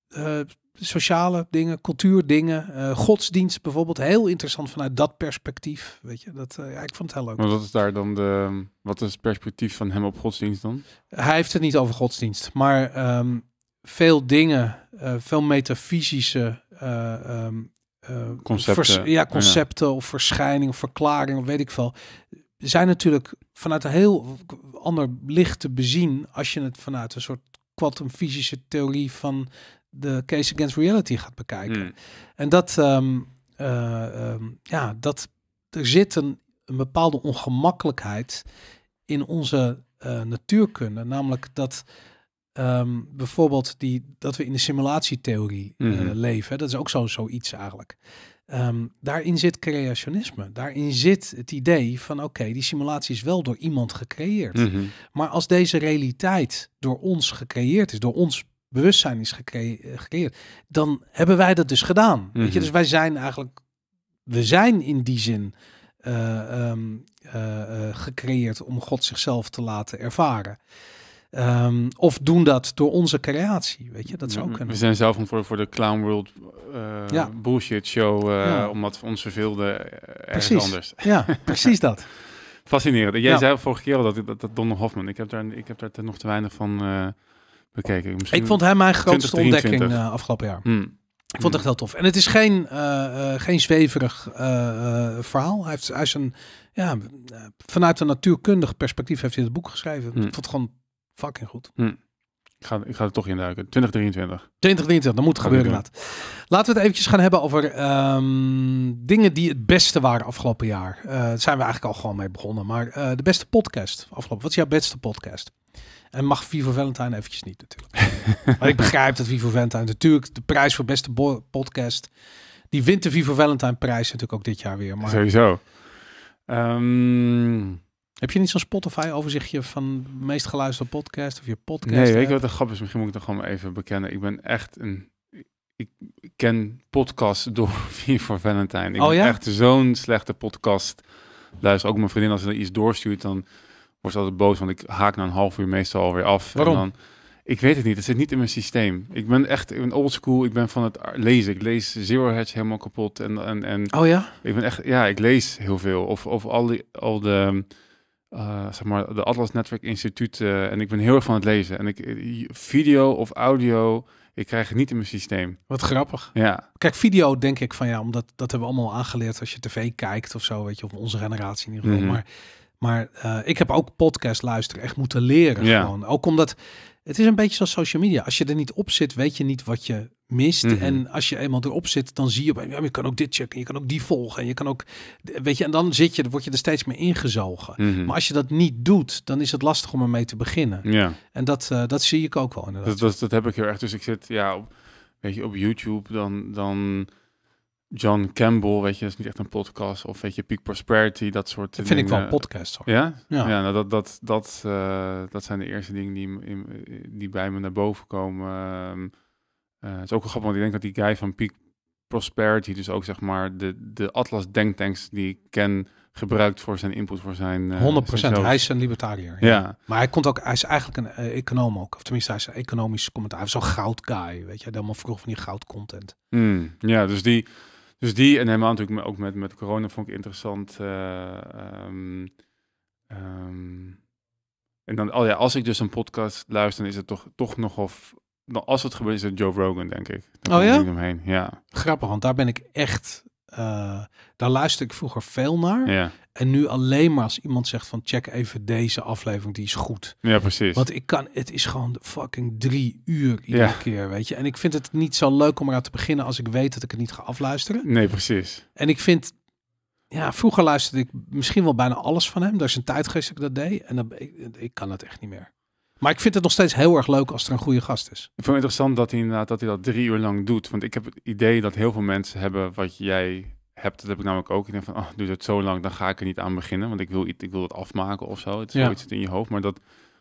eh, sociale dingen, cultuurdingen, uh, godsdienst bijvoorbeeld, heel interessant vanuit dat perspectief, weet je. Dat, eh, ja, ik vond het heel leuk. Maar wat is daar dan de, wat is het perspectief van hem op godsdienst dan? Hij heeft het niet over godsdienst, maar ehm, veel dingen, veel metafysische ehm, eh, concepten, ja, concepten ja. of verklaring, of weet ik veel, zijn natuurlijk vanuit een heel ander licht te bezien als je het vanuit een soort kwantumfysische theorie van de case against reality gaat bekijken. Hmm. En dat, ehm, eh, ehm, ja, dat er zit een, bepaalde ongemakkelijkheid in onze eh, natuurkunde, namelijk dat Ehm, bijvoorbeeld die, dat we in de simulatietheorie eh, mhm. leven. Dat is ook zo, zoiets eigenlijk. Ehm, daarin zit creationisme. Daarin zit het idee van oké, die simulatie is wel door iemand gecreëerd. Mhm. Maar als deze realiteit door ons gecreëerd is, door ons bewustzijn is eh, gecreëerd, dan hebben wij dat dus gedaan. Weet je? Mhm. Dus wij zijn eigenlijk, we zijn in die zin eh, ehm, gecreëerd om God zichzelf te laten ervaren. Ehm, of doen dat door onze creatie, weet je, dat zou kunnen. We zijn zelf voor, voor de Clown World eh, bullshit show, uh, omdat we ons verveelden eh, ergens precies. anders. Ja, precies dat. Fascinerend. Jij zei vorige keer al dat, dat, dat Donner Hoffman, ik heb daar, ik heb daar nog te weinig van uh, bekeken. Misschien ik vond hem mijn grootste ontdekking afgelopen jaar. Mm. Ik vond het echt mm. heel tof. En het is geen, geen zweverig verhaal. Hij heeft, hij is een, ja, vanuit een natuurkundig perspectief heeft hij het boek geschreven. Ik mm. vond het gewoon Fucking goed. Hm. Ik ga, ik ga er toch in duiken. 2023. 2023, dat moet het gebeuren inderdaad. Laten we het eventjes gaan hebben over ehm, dingen die het beste waren afgelopen jaar. Uh, daar zijn we eigenlijk al gewoon mee begonnen. Maar eh, de beste podcast afgelopen. Wat is jouw beste podcast? En mag Vivo Valentine eventjes niet natuurlijk. maar ik begrijp dat Vivo Valentine natuurlijk de prijs voor beste podcast. Die wint de Vivo Valentine prijs natuurlijk ook dit jaar weer. Maar... Sowieso. Ehm, heb je niet zo'n Spotify-overzichtje van de meest geluisterde podcast of je podcast? Nee, weet je wat de grap is? Misschien moet ik dat gewoon even bekennen. Ik ben echt een... Ik ken podcast door Vier voor Valentijn. Ik oh, ben echt zo'n slechte podcast. Luister ook mijn vriendin, als ze er iets doorstuurt, dan wordt ze altijd boos. Want ik haak na een half uur meestal alweer af. Waarom? ik weet het niet. Het zit niet in mijn systeem. Ik ben echt een old school. Ik ben van het lezen. Ik lees Zero Hedge helemaal kapot. En, en, en oh ja? Ik ben echt... Ja, ik lees heel veel. Of, of al, die, al de... Eh, zeg maar, de Atlas Netwerk Instituut. Eh, en ik ben heel erg van het lezen. En ik, video of audio, ik krijg het niet in mijn systeem. Wat grappig. Ja. Kijk, video denk ik van ja, omdat dat hebben we allemaal aangeleerd als je tv kijkt of zo, weet je, of onze generatie in ieder geval. Mhm. Maar, maar eh, ik heb ook podcast luisteren echt moeten leren. Ja. Gewoon. Ook omdat het is een beetje zoals social media. Als je er niet op zit, weet je niet wat je mist. Mhm. En als je eenmaal erop zit, dan zie je, bij, ja, je kan ook dit checken, je kan ook die volgen, je kan ook, weet je, en dan zit je, dan word je er steeds meer ingezogen. Mhm. Maar als je dat niet doet, dan is het lastig om ermee te beginnen. Ja. En dat, eh, dat zie ik ook wel inderdaad. Dat, dat, dat, heb ik heel erg. Dus ik zit, ja, op, weet je, op YouTube dan, dan John Campbell, weet je, dat is niet echt een podcast, of weet je, Peak Prosperity, dat soort dat vind ik wel een podcast. Hoor. Ja? Ja, ja nou, dat, dat, dat, eh, dat zijn de eerste dingen die, in, die bij me naar boven komen. Ehm, het eh, is ook een grappig, want ik denk dat die guy van Peak Prosperity, dus ook zeg maar de, de Atlas denktanks die ik ken, gebruikt voor zijn input, voor zijn... Uh, eh, 100%, hij is een libertariër. Ja. Maar hij, komt ook, hij is eigenlijk een eh, econoom ook. Of tenminste, hij is een economisch commentaar. Hij is zo'n goud guy, weet je. Helemaal vroeg van die goud content. Hmm. ja, dus die, dus die en helemaal natuurlijk ook met, met corona vond ik interessant. Ehm, ehm, en dan, oh ja, als ik dus een podcast luister, dan is het toch, toch of nou, als het gebeurt, is het Joe Rogan, denk ik. Daar oh ja? Ik omheen. ja? Grappig, want daar ben ik echt... Eh, daar luister ik vroeger veel naar. Ja. En nu alleen maar als iemand zegt van check even deze aflevering, die is goed. Ja, precies. Want ik kan, het is gewoon fucking drie uur iedere keer, weet je. En ik vind het niet zo leuk om eraan te beginnen als ik weet dat ik het niet ga afluisteren. Nee, precies. En ik vind, ja, vroeger luisterde ik misschien wel bijna alles van hem. Daar is een tijd geweest dat ik dat deed. En dan, ik, ik kan het echt niet meer. Maar ik vind het nog steeds heel erg leuk als er een goede gast is. Ik vind het interessant dat hij inderdaad dat, hij dat drie uur lang doet. Want ik heb het idee dat heel veel mensen hebben wat jij hebt. Dat heb ik namelijk ook. Ik denk van, oh, doe het zo lang, dan ga ik er niet aan beginnen. Want ik wil, ik wil het afmaken of zo. Het is ja. in je hoofd. Maar, dat,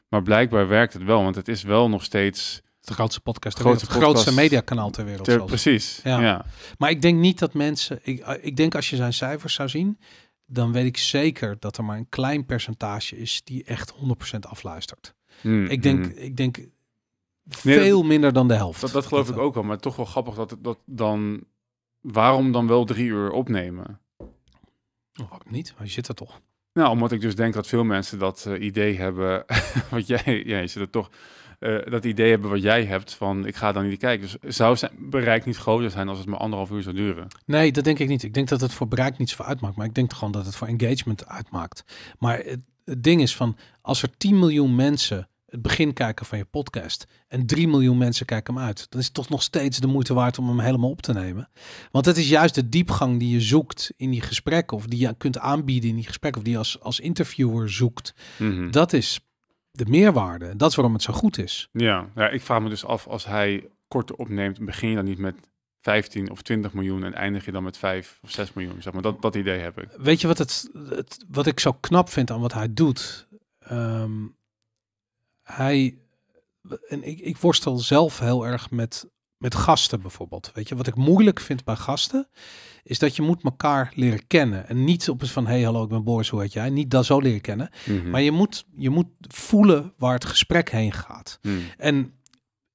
maar blijkbaar werkt het wel. Want het is wel nog steeds... De grootste podcast grootste Het grootste mediakanaal ter wereld. precies, ja. ja. Maar ik denk niet dat mensen... Ik, ik denk als je zijn cijfers zou zien... dan weet ik zeker dat er maar een klein percentage is... die echt 100% afluistert. Hmm. ik denk, hmm. ik denk veel minder dan de helft. Dat, dat geloof ik ook wel, maar toch wel grappig dat, dat dan... Waarom dan wel drie uur opnemen? Oh, niet, maar je zit er toch. Nou, omdat ik dus denk dat veel mensen dat eh, idee hebben, wat jij, ja, zit er toch, eh, dat idee hebben wat jij hebt van ik ga dan niet kijken. Dus zou zijn bereik niet groter zijn als het maar anderhalf uur zou duren? Nee, dat denk ik niet. Ik denk dat het voor bereik niet voor uitmaakt, maar ik denk gewoon dat het voor engagement uitmaakt. Maar het, het ding is van als er 10 miljoen mensen het begin kijken van je podcast en 3 miljoen mensen kijken hem uit, dan is het toch nog steeds de moeite waard om hem helemaal op te nemen. Want het is juist de diepgang die je zoekt in die gesprekken of die je kunt aanbieden in die gesprekken of die als, als interviewer zoekt. Mhm. Dat is de meerwaarde. Dat is waarom het zo goed is. Ja, ja, ik vraag me dus af als hij korte opneemt, begin je dan niet met 15 of 20 miljoen en eindig je dan met 5 of 6 miljoen. Zeg maar. dat, idee heb ik. Weet je wat, het, wat ik zo knap vind aan wat hij doet? Ehm, hij, en ik, ik worstel zelf heel erg met, met gasten bijvoorbeeld. Weet je, wat ik moeilijk vind bij gasten, is dat je moet elkaar leren kennen. En niet op een van, hey hallo, ik ben Boris, hoe heet jij? Niet dat zo leren kennen. Mhm. Maar je moet, je moet voelen waar het gesprek heen gaat. Mhm. En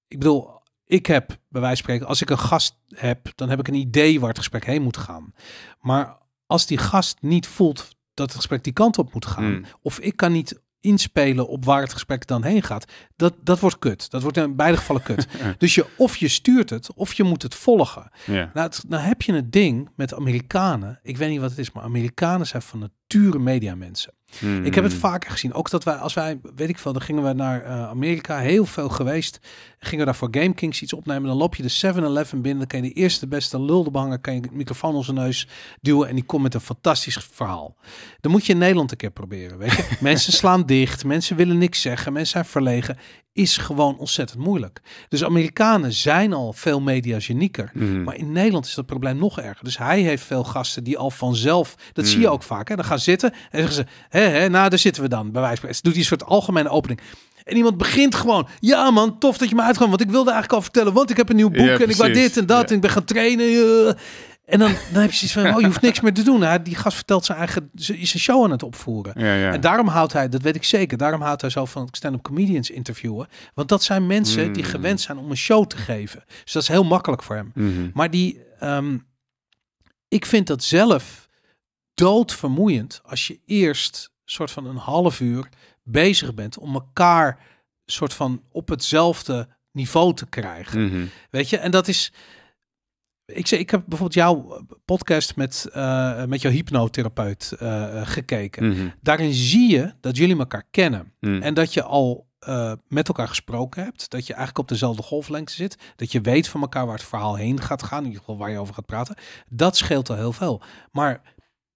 ik bedoel, ik heb, bij wijze van spreken, als ik een gast heb, dan heb ik een idee waar het gesprek heen moet gaan. Maar als die gast niet voelt dat het gesprek die kant op moet gaan, hmm. of ik kan niet inspelen op waar het gesprek dan heen gaat, dat, dat wordt kut. Dat wordt in beide gevallen kut. dus je, of je stuurt het, of je moet het volgen. Yeah. Nou, het, nou heb je het ding met Amerikanen. Ik weet niet wat het is, maar Amerikanen zijn van het pure mediamensen. Hmm. Ik heb het hmm. vaker gezien. Ook dat wij, als wij, weet ik veel, dan gingen we naar eh, Amerika, heel veel geweest. Gingen we daar voor Game Kings iets opnemen. Dan loop je de 7-Eleven binnen. Dan kan je de eerste beste lul behangen. Kan je microfoon onder zijn neus duwen. En die komt met een fantastisch verhaal. Dan moet je in Nederland een keer proberen. Weet je? mensen slaan dicht. Mensen willen niks zeggen. Mensen zijn verlegen is gewoon ontzettend moeilijk. Dus Amerikanen zijn al veel mediagenieker. Mm. Maar in Nederland is dat probleem nog erger. Dus hij heeft veel gasten die al vanzelf, dat zie je mhm. ook vaak, hè, dan gaan zitten en zeggen ze, hé, hé, nou daar zitten we dan, bij wijze van. doet die soort algemene opening. En iemand begint gewoon. Ja, man, tof dat je me uitkwam. Want ik wilde eigenlijk al vertellen. Want ik heb een nieuw boek. en ik waar dit en dat. En ik ben gaan trainen. Eh. en dan, dan heb je zoiets van, oh, je hoeft niks meer te doen. die gast vertelt zijn eigen, zijn show aan het opvoeren. En daarom houdt hij, dat weet ik zeker, daarom houdt hij zo van stand-up comedians interviewen. Want dat zijn mensen die mm. gewend zijn om een show te geven. Dus dat is heel makkelijk voor hem. Mhm. Maar die, ehm, ik vind dat zelf doodvermoeiend als je eerst soort van een half uur bezig bent om elkaar soort van op hetzelfde niveau te krijgen. Mhm. Weet je, en dat is. Ik, ik heb bijvoorbeeld jouw podcast met, eh, met jouw hypnotherapeut eh, eh, gekeken. Mhm. Daarin zie je dat jullie elkaar kennen. Mhm. En dat je al met elkaar gesproken hebt. Dat je eigenlijk op dezelfde golflengte zit. Dat je weet van elkaar waar het verhaal heen gaat gaan. In ieder geval waar je over gaat praten. Dat scheelt al heel veel. Maar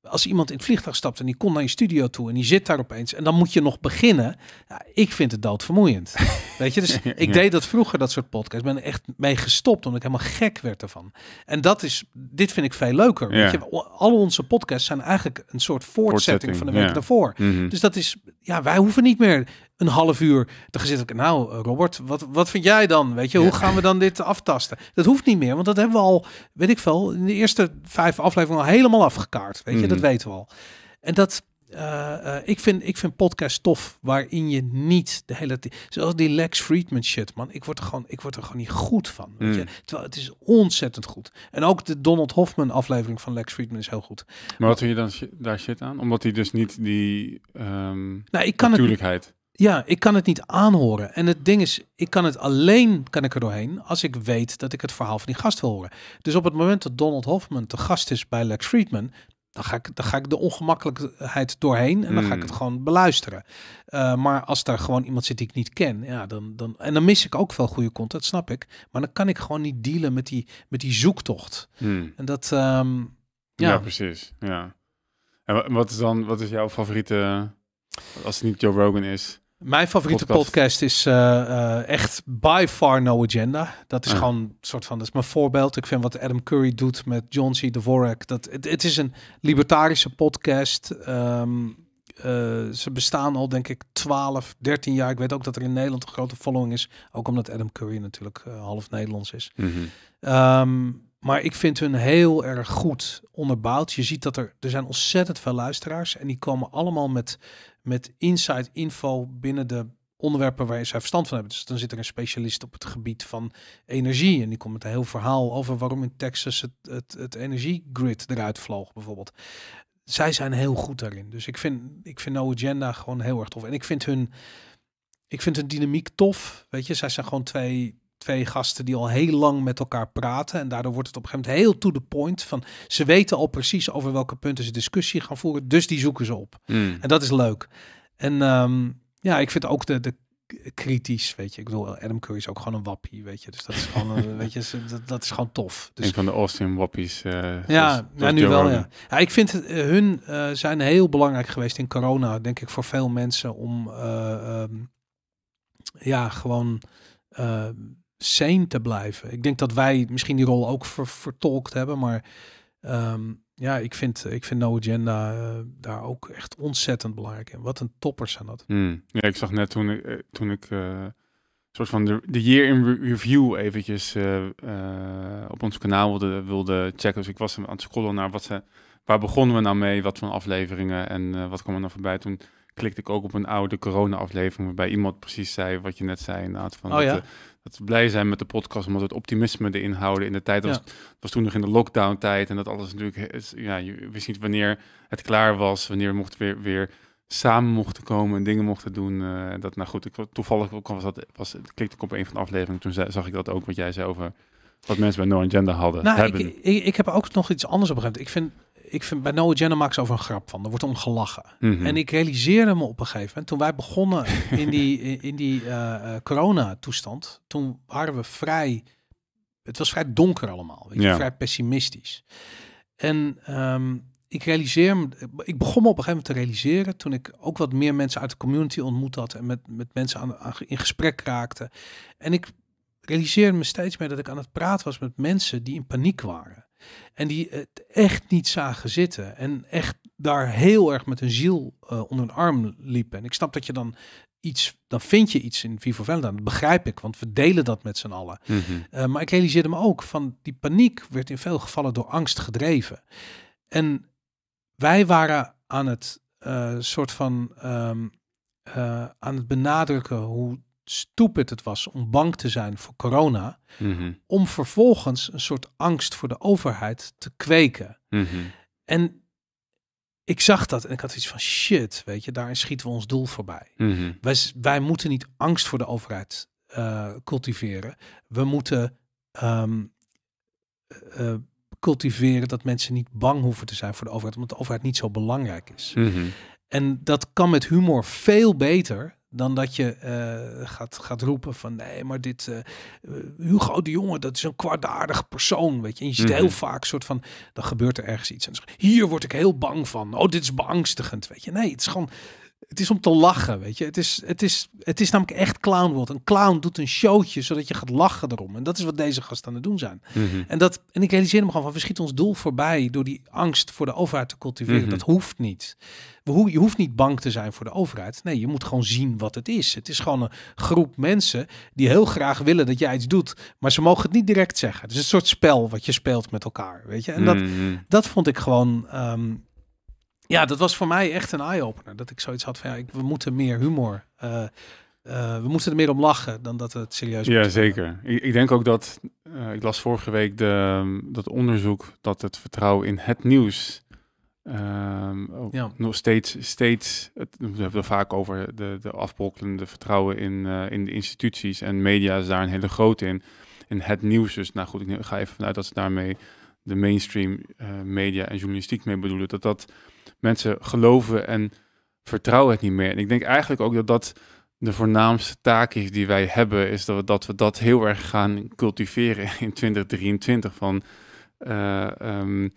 als iemand in het vliegtuig stapt en die komt naar je studio toe en die zit daar opeens en dan moet je nog beginnen. Ja, ik vind het doodvermoeiend. Weet je, dus ik deed dat vroeger, dat soort podcasts. Ben er echt mee gestopt omdat ik helemaal gek werd ervan. En dat is, dit vind ik veel leuker. Weet je, al onze podcasts zijn eigenlijk een soort voortzetting, van de week daarvoor. Mhm. Dus dat is, ja, wij hoeven niet meer een half uur. te gezit ik, nou eh, Robert, wat, wat vind jij dan? Weet je, hoe gaan we dan dit aftasten? Dat hoeft niet meer, want dat hebben we al, weet ik veel, in de eerste vijf afleveringen al helemaal afgekaart. Weet je, dat mhm. weten we al. En dat, eh, eh, ik, vind, ik vind podcast tof, waarin je niet de hele tijd. zoals die Lex Friedman shit, man. Ik word er gewoon, ik word er gewoon niet goed van. Weet je? Mhm. Terwijl het is ontzettend goed. En ook de Donald Hoffman aflevering van Lex Friedman is heel goed. Maar, wat vind je dan daar shit aan? Omdat hij dus niet die ehm, nou, ik kan natuurlijkheid. Ja, ik kan het niet aanhoren. En het ding is, ik kan het alleen kan ik er doorheen als ik weet dat ik het verhaal van die gast wil horen. Dus op het moment dat Donald Hoffman te gast is bij Lex Friedman, dan ga ik, dan ga ik de ongemakkelijkheid doorheen en dan ga ik hmm. het gewoon beluisteren. Eh, maar als daar gewoon iemand zit die ik niet ken, ja, dan, dan, en dan mis ik ook veel goede content, snap ik. Maar dan kan ik gewoon niet dealen met die, met die zoektocht. Hmm. En dat, ehm, ja. ja. precies. Ja. En wat is dan, wat is jouw favoriete, als het niet Joe Rogan is? Mijn favoriete podcast, is eh, eh, echt by far No Agenda. Dat is ah. gewoon een soort van, dat is mijn voorbeeld. Ik vind wat Adam Curry doet met John C. Dvorak. Dat, het, is een libertarische podcast. Um, ze bestaan al denk ik 12, 13 jaar. Ik weet ook dat er in Nederland een grote following is. Ook omdat Adam Curry natuurlijk half Nederlands is. Mhm. Ehm, maar ik vind hun heel erg goed onderbouwd. Je ziet dat er, er zijn ontzettend veel luisteraars. En die komen allemaal met met inside info binnen de onderwerpen waar zij verstand van hebben. Dus dan zit er een specialist op het gebied van energie. En die komt met een heel verhaal over waarom in Texas het, het, het energiegrid eruit vloog, bijvoorbeeld. Zij zijn heel goed daarin. Dus ik vind, ik vind No Agenda gewoon heel erg tof. En ik vind hun, ik vind hun dynamiek tof. Weet je, zij zijn gewoon twee twee gasten die al heel lang met elkaar praten. En daardoor wordt het op een gegeven moment heel to the point. Van ze weten al precies over welke punten ze discussie gaan voeren. Dus die zoeken ze op. Hmm. En dat is leuk. En ehm, ja, ik vind ook de, de kritisch, weet je. Ik bedoel, Adam Curry is ook gewoon een wappie, weet je. Dus dat is gewoon, weet je, dat, dat is gewoon tof. Dus, een van de Austin wappies. Eh, ja, nu wel, ja. ja. Ik vind eh, hun eh, zijn heel belangrijk geweest in corona, denk ik, voor veel mensen om, ehm, ja, gewoon sane te blijven. Ik denk dat wij misschien die rol ook vertolkt hebben, maar ehm, ja, ik vind, ik vind No Agenda eh, daar ook echt ontzettend belangrijk in. Wat een toppers zijn dat. Hmm. Ja, ik zag net toen, ik, eh, toen ik eh, soort van de, de year in review eventjes op ons kanaal wilde, wilde checken. Dus ik was aan het scrollen naar wat ze, waar begonnen we nou mee, wat voor afleveringen en wat kwam er nou voorbij. Toen klikte ik ook op een oude corona-aflevering waarbij iemand precies zei wat je net zei inderdaad. Van oh dat, ja? Eh, dat blij zijn met de podcast omdat het optimisme erin houden in de tijd. Dat was, was, toen nog in de lockdown tijd en dat alles natuurlijk, eh, ja, je wist niet wanneer het klaar was, wanneer we mochten weer, weer samen mochten komen en dingen mochten doen. Uh, dat, nou goed, ik, toevallig was dat, was, klikte ik op een van de afleveringen, toen zei, zag ik dat ook wat jij zei over wat mensen bij No Agenda hadden. Nou, ik, ik, ik, heb ook nog iets anders op een gegeven moment. Ik vind ik vind bij Noah Jenner Max over een grap van. Er wordt om gelachen. Mhm. En ik realiseerde me op een gegeven moment, toen wij begonnen in die, in die eh, eh, corona-toestand, toen waren we vrij, het was vrij donker allemaal, weet je, vrij pessimistisch. En ehm, ik realiseer me, ik begon me op een gegeven moment te realiseren, toen ik ook wat meer mensen uit de community ontmoet had en met, met mensen aan, in gesprek raakte. En ik realiseerde me steeds meer dat ik aan het praten was met mensen die in paniek waren. En die het echt niet zagen zitten. En echt daar heel erg met hun ziel eh, onder hun arm liepen. En ik snap dat je dan iets, dan vind je iets in Vivo Vella. Dat begrijp ik, want we delen dat met z'n allen. Mhm. Eh, maar ik realiseerde me ook van die paniek werd in veel gevallen door angst gedreven. En wij waren aan het eh, soort van ehm, aan het benadrukken hoe stupid het was om bang te zijn voor corona, mhm. om vervolgens een soort angst voor de overheid te kweken. Mhm. En ik zag dat en ik had iets van shit, weet je, daarin schieten we ons doel voorbij. Mm wij, moeten niet angst voor de overheid eh, cultiveren. We moeten ehm, eh, eh, cultiveren dat mensen niet bang hoeven te zijn voor de overheid, omdat de overheid niet zo belangrijk is. Mhm. En dat kan met humor veel beter dan dat je eh, gaat, gaat roepen van nee, maar dit uh, Hugo de Jonge, dat is een kwaadaardig persoon. Weet je, en je ziet heel mhm. vaak soort van, dan gebeurt er ergens iets. En zo hier word ik heel bang van. Oh, dit is beangstigend. Weet je, nee, het is gewoon het is om te lachen, weet je. Het is, het is, het is namelijk echt clown Een clown doet een showtje zodat je gaat lachen erom. En dat is wat deze gasten aan het doen zijn. Mhm. en, dat, en ik realiseer me gewoon van, we schieten ons doel voorbij door die angst voor de overheid te cultiveren. Mhm. Dat hoeft niet. je hoeft niet bang te zijn voor de overheid. Nee, je moet gewoon zien wat het is. Het is gewoon een groep mensen die heel graag willen dat jij iets doet, maar ze mogen het niet direct zeggen. Het is een soort spel wat je speelt met elkaar, weet je. En dat, mhm. dat vond ik gewoon, ehm, ja, dat was voor mij echt een eye-opener. Dat ik zoiets had van, ja, we moeten meer humor. Eh, eh, we moeten er meer om lachen dan dat het serieus Ja, zeker. Ik, ik, denk ook dat, eh, ik las vorige week de, dat onderzoek dat het vertrouwen in het nieuws ehm, ja. nog steeds, steeds we hebben het vaak over de, de afbrokkelende vertrouwen in, in de instituties en media is daar een hele grote in. En het nieuws dus, nou goed, ik ga even vanuit dat ze daarmee de mainstream media en journalistiek mee bedoelen, dat dat mensen geloven en vertrouwen het niet meer. En ik denk eigenlijk ook dat dat de voornaamste taak is die wij hebben, is dat we dat, we dat heel erg gaan cultiveren in 2023. Van eh, ehm,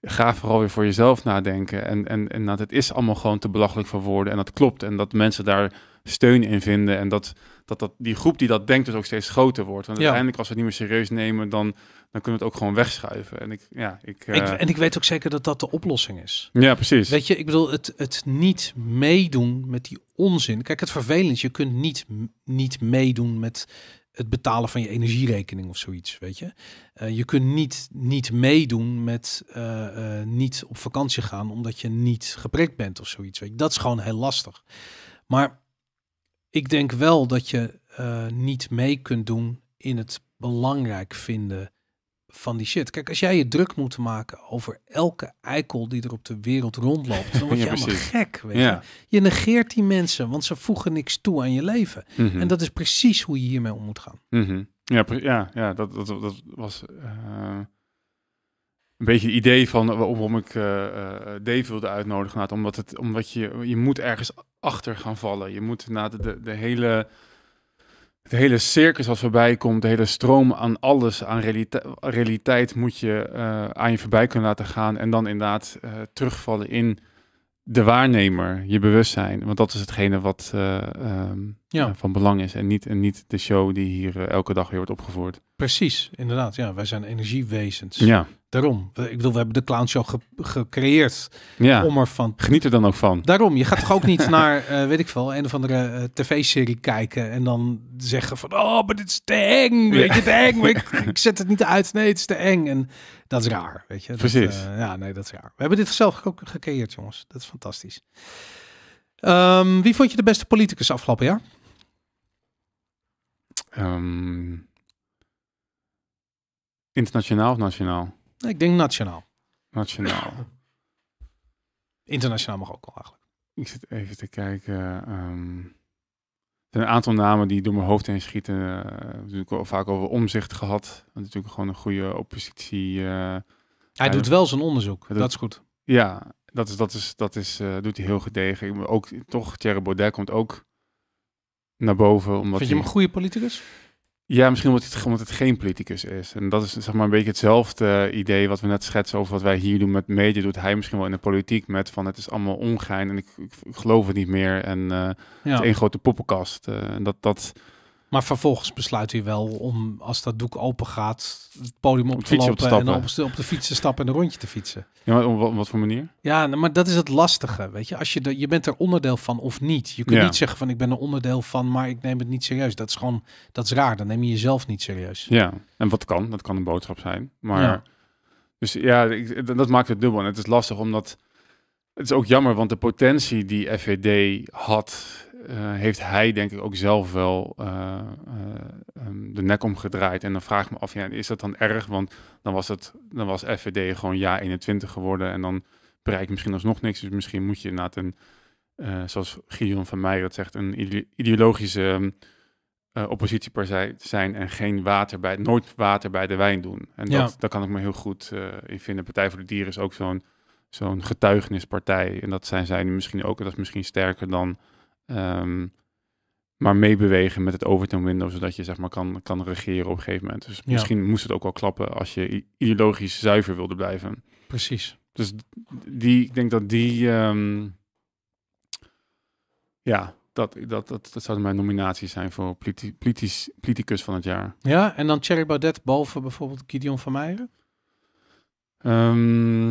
ga vooral weer voor jezelf nadenken. En, en, en dat het is allemaal gewoon te belachelijk voor woorden. En dat klopt. En dat mensen daar steun in vinden. En dat dat, dat die groep die dat denkt dus ook steeds groter wordt. En uiteindelijk als we het niet meer serieus nemen, dan, dan kunnen we het ook gewoon wegschuiven. En ik, ja, ik, eh, en ik weet ook zeker dat dat de oplossing is. Ja, precies. Weet je, ik bedoel, het, het niet meedoen met die onzin. Kijk, het vervelend, je kunt niet, niet meedoen met het betalen van je energierekening of zoiets, weet je. Eh, je kunt niet, niet meedoen met eh, niet op vakantie gaan omdat je niet geprikt bent of zoiets. Weet je. Dat is gewoon heel lastig. Maar ik denk wel dat je eh, niet mee kunt doen in het belangrijk vinden van die shit. Kijk, als jij je druk moet maken over elke eikel die er op de wereld rondloopt, dan word je ja, helemaal gek. Weet je. je negeert die mensen, want ze voegen niks toe aan je leven. Mhm. En dat is precies hoe je hiermee om moet gaan. Mhm. ja, ja, ja, dat, dat, dat was. Eh, een beetje het idee van waarom ik uh, Dave wilde uitnodigen. omdat het, omdat je, je moet ergens achter gaan vallen. Je moet na de, de, hele. Het hele circus wat voorbij komt, de hele stroom aan alles, aan realiteit, moet je eh, aan je voorbij kunnen laten gaan. En dan inderdaad terugvallen in de waarnemer, je bewustzijn. Want dat is hetgene wat ehm, ja. van belang is. En niet, en niet de show die hier elke dag weer wordt opgevoerd. Precies, inderdaad. Ja, wij zijn energiewezens. Ja daarom. Ik bedoel, we hebben de clownshow gecreëerd ja. om ervan. Geniet er dan ook van. Daarom, je gaat toch ook niet naar, eh, weet ik veel, een of andere eh, tv-serie kijken en dan zeggen van, oh, maar dit is te eng, weet je, te eng. Ik, ik, zet het niet uit, nee, het is te eng. En dat is raar, weet je. Precies. Eh, ja, nee, dat is raar. We hebben dit zelf ook gecreëerd, jongens. Dat is fantastisch. Ehm, wie vond je de beste politicus afgelopen Ja. Ehm, internationaal of nationaal? Nou, ik denk nationaal. Nationaal. Internationaal mag ook wel eigenlijk. Ik zit even te kijken. Ehm, er zijn een aantal namen die door mijn hoofd heen schieten. Uh, heb al vaak over omzicht gehad. natuurlijk gewoon een goede oppositie. Eh, hij, doet wel zijn onderzoek, dat, is goed. Ja, dat, is, dat, is, dat is, eh, doet hij heel gedegen. Ook, toch, Thierry Baudet komt ook naar boven. Omdat Vind je hem een goede politicus? Ja, misschien omdat het, het geen politicus is. En dat is zeg maar een beetje hetzelfde eh, idee wat we net schetsen over wat wij hier doen met media. Doet hij misschien wel in de politiek met van het is allemaal ongein en ik, geloof het niet meer. En uh, het is één grote poppenkast. Eh, en dat, dat, maar vervolgens besluit u wel om, als dat doek open gaat, het podium op, te lopen en op op de fiets stappen en een rondje te fietsen. Ja, maar op, wat voor manier? Ja, nou, maar dat is het lastige, weet je. Als je, de, je bent er onderdeel van of niet. Je kunt niet zeggen van ik ben er onderdeel van, maar ik neem het niet serieus. Dat is gewoon, dat is raar. Dan neem je jezelf niet serieus. Ja, en wat kan? Dat kan een boodschap zijn. Maar, dus ja, ik, dat maakt het dubbel. En het is lastig omdat, het is ook jammer, want de potentie die FVD had eh, heeft hij denk ik ook zelf wel eh, eh, ehm, de nek omgedraaid. En dan vraag ik me af, ja, is dat dan erg? Want dan was, het, dan was FVD gewoon ja 21 geworden en dan bereik je misschien alsnog niks. Dus misschien moet je inderdaad een, zoals Gideon van Meijer dat zegt, een ideologische... Ehm, oppositiepartij zijn en geen water bij, nooit water bij de wijn doen. En dat, ja. daar kan ik me heel goed in vinden. Partij voor de Dieren is ook zo'n zo'n getuigenispartij. En dat zijn zij misschien ook. En dat is misschien sterker dan Ehm, maar meebewegen met het overton window, zodat je zeg maar kan, kan regeren op een gegeven moment. Dus misschien moest het ook wel klappen als je ideologisch zuiver wilde blijven. Precies. Dus die, ik denk dat die, ehm, ja, dat, dat, dat, dat zou mijn nominatie zijn voor politicus, van het jaar. Ja, en dan Thierry Baudet boven bijvoorbeeld Gideon van Meijeren? Ehm,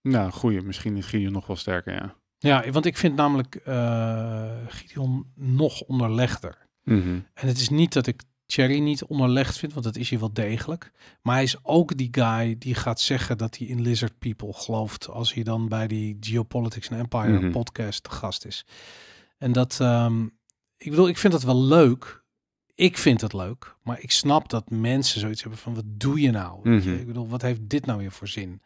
nou, goeie. Misschien is Gideon nog wel sterker, ja. Ja, want ik vind namelijk eh, Gideon nog onderlegder. Mhm. En het is niet dat ik Cherry niet onderlegd vind, want dat is hij wel degelijk. Maar hij is ook die guy die gaat zeggen dat hij in Lizard People gelooft. Als hij dan bij die Geopolitics and Empire mhm. podcast gast is. En dat, ehm, ik bedoel, ik vind dat wel leuk. Ik vind het leuk, maar ik snap dat mensen zoiets hebben van: wat doe je nou? Mhm. Ik bedoel, wat heeft dit nou weer voor zin?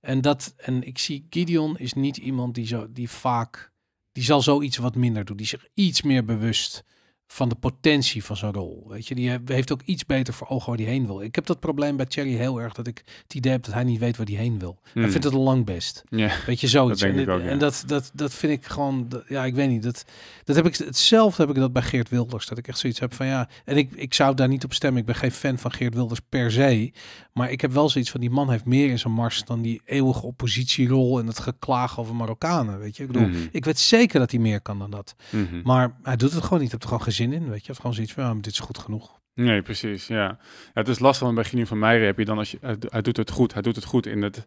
En, dat, en ik zie Gideon is niet iemand die, zo, die vaak, die zal zoiets wat minder doen. Die zich iets meer bewust van de potentie van zijn rol. Weet je, die heeft ook iets beter voor ogen waar hij heen wil. Ik heb dat probleem bij Thierry heel erg dat ik het idee heb dat hij niet weet waar hij heen wil. Hij hmm. vindt het al lang best. Ja, weet je, zoiets. Dat en, dat, dat, dat vind ik gewoon, ja, ik weet niet. Dat, dat heb ik, hetzelfde heb ik dat bij Geert Wilders. Dat ik echt zoiets heb van ja, en ik, ik zou daar niet op stemmen. Ik ben geen fan van Geert Wilders per se. Maar ik heb wel zoiets van die man heeft meer in zijn mars dan die eeuwige oppositierol en het geklaag over Marokkanen. Weet je, ik bedoel, hmm. ik weet zeker dat hij meer kan dan dat. Hmm. Maar hij doet het gewoon niet. Ik heb het gewoon gezien in, weet je. Of gewoon zoiets van, ah, dit is goed genoeg. Nee, precies, ja. ja het is lastig, want bij Gini van Meijer heb je dan, als je, hij, doet het goed, hij doet het goed in, het,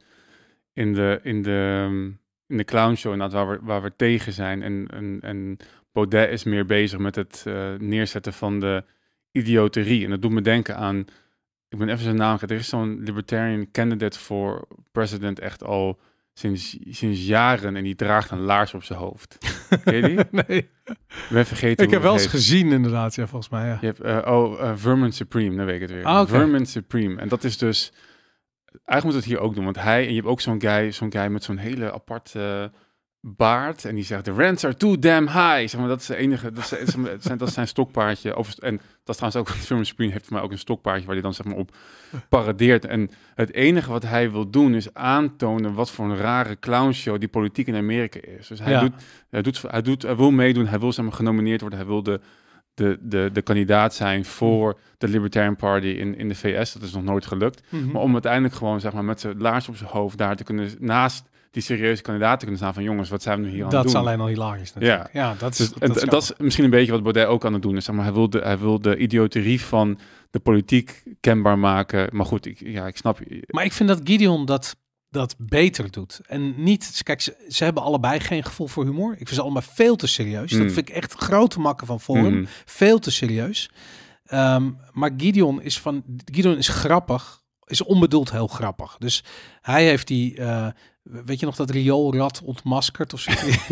in de, in de, ehm, in de clownshow inderdaad, waar we, waar we tegen zijn. En, en, en Baudet is meer bezig met het eh, neerzetten van de idioterie. En dat doet me denken aan, ik ben even zijn naam, er is zo'n libertarian candidate voor president echt al sinds, sinds jaren en die draagt een laars op zijn hoofd. Ken je die? nee. We vergeten. Ik heb wel eens gezien, inderdaad, ja, volgens mij. Je hebt, eh, oh, eh, Vermin Supreme, dan weet ik het weer. Ah, Vermin Supreme. En dat is dus. Eigenlijk moet het hier ook doen, want hij. En je hebt ook zo'n guy, zo'n guy met zo'n hele aparte baard en die zegt: de rents are too damn high. Zeg maar, dat is de enige, dat, is, zijn, dat zijn stokpaardje. en dat is trouwens ook, de Spring heeft voor ook een stokpaardje waar hij dan zeg maar op paradeert. En het enige wat hij wil doen is aantonen wat voor een rare clownshow die politiek in Amerika is. Dus hij, doet, hij, doet, hij, doet, hij wil meedoen, hij wil zeg maar, genomineerd worden, hij wil de, de, de, de kandidaat zijn voor de Libertarian Party in, in de VS. Dat is nog nooit gelukt. Mhm. Maar om uiteindelijk gewoon zeg maar, met zijn laars op zijn hoofd daar te kunnen naast die serieuze kandidaten kunnen staan van jongens, wat zijn we hier aan het doen? Dat is alleen al hilarisch natuurlijk. Ja, ja dat, is, dus dat, is dat is misschien een beetje wat Baudet ook aan het doen is. Zeg maar, hij, wil de, hij wil de idioterie van de politiek kenbaar maken. Maar goed, ik, ja, ik snap je. Maar ik vind dat Gideon dat dat beter doet. En niet, kijk, ze, hebben allebei geen gevoel voor humor. Ik vind ze allemaal veel te serieus. Dat hmm. vind ik echt grote makken van Forum. Hmm. Veel te serieus. Ehm, maar Gideon is van, Gideon is grappig, is onbedoeld heel grappig. Dus hij heeft die eh, Weet je nog dat rioolrad ontmaskert of zo?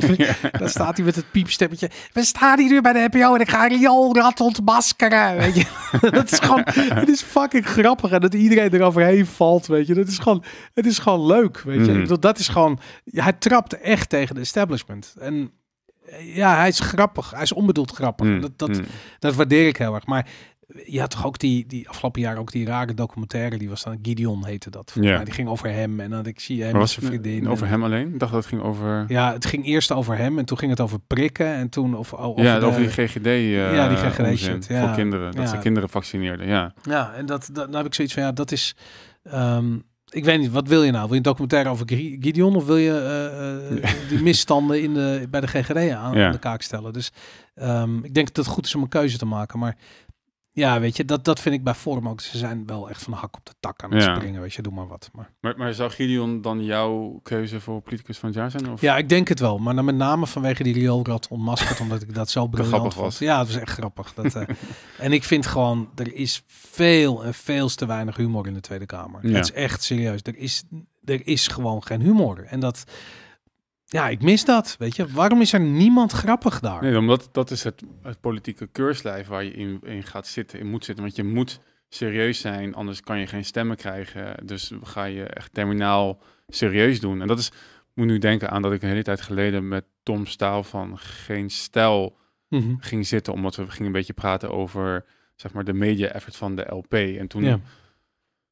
Dan staat hij met het piepstemmetje. We staan hier nu bij de NPO en ik ga rioolrad ontmaskeren. Weet je? dat is gewoon, het is fucking grappig. En dat iedereen eroverheen valt, weet je. Dat is gewoon, het is gewoon leuk, weet je. Mhm. Dat, dat is gewoon, hij trapt echt tegen de establishment. En ja, hij is grappig. Hij is onbedoeld grappig. Mhm. Dat, dat, mhm. dat waardeer ik heel erg. Maar je had toch ook die, die afgelopen jaar ook die rare documentaire, die was dan Gideon heette dat. Ja. Die ging over hem en dan ik zie hem was zijn vriendin. Over hem alleen? Ik dacht dat het ging over. Ja, het ging eerst over hem en toen ging het over prikken en toen of over ja, over die GGD. Uh, eh, ja, die GGD ja. voor kinderen, dat ze kinderen vaccineerden. Ja. Ja, en dat, dat heb ik zoiets van ja, dat is. Ehm, ik weet niet, wat wil je nou? Wil je een documentaire over Gideon of wil je uh, die misstanden in de, bij de GGD aan, aan de kaak stellen? Dus ehm, ik denk dat het goed is om een keuze te maken. Maar ja, weet je, dat, dat vind ik bij vorm ook. Ze zijn wel echt van de hak op de tak aan het springen, weet je, doe maar wat. Maar. Maar, zou Gideon dan jouw keuze voor politicus van het jaar zijn? Of? Ja, ik denk het wel. Maar dan met name vanwege die Rad ontmaskerd, omdat ik dat zo briljant was. Ja, het was echt grappig. Dat, eh, en ik vind gewoon, er is veel en veel te weinig humor in de Tweede Kamer. Het is echt serieus. Er is, er is gewoon geen humor. En dat ja, ik mis dat. Weet je, waarom is er niemand grappig daar? Nee, omdat dat is het, het politieke keurslijf waar je in, in, gaat zitten, in moet zitten. Want je moet serieus zijn, anders kan je geen stemmen krijgen. Dus ga je echt terminaal serieus doen. En dat is, ik moet nu denken aan dat ik een hele tijd geleden met Tom Staal van Geen Stijl mhm. ging zitten. Omdat we gingen een beetje praten over, zeg maar, de media-effort van de LP. En toen...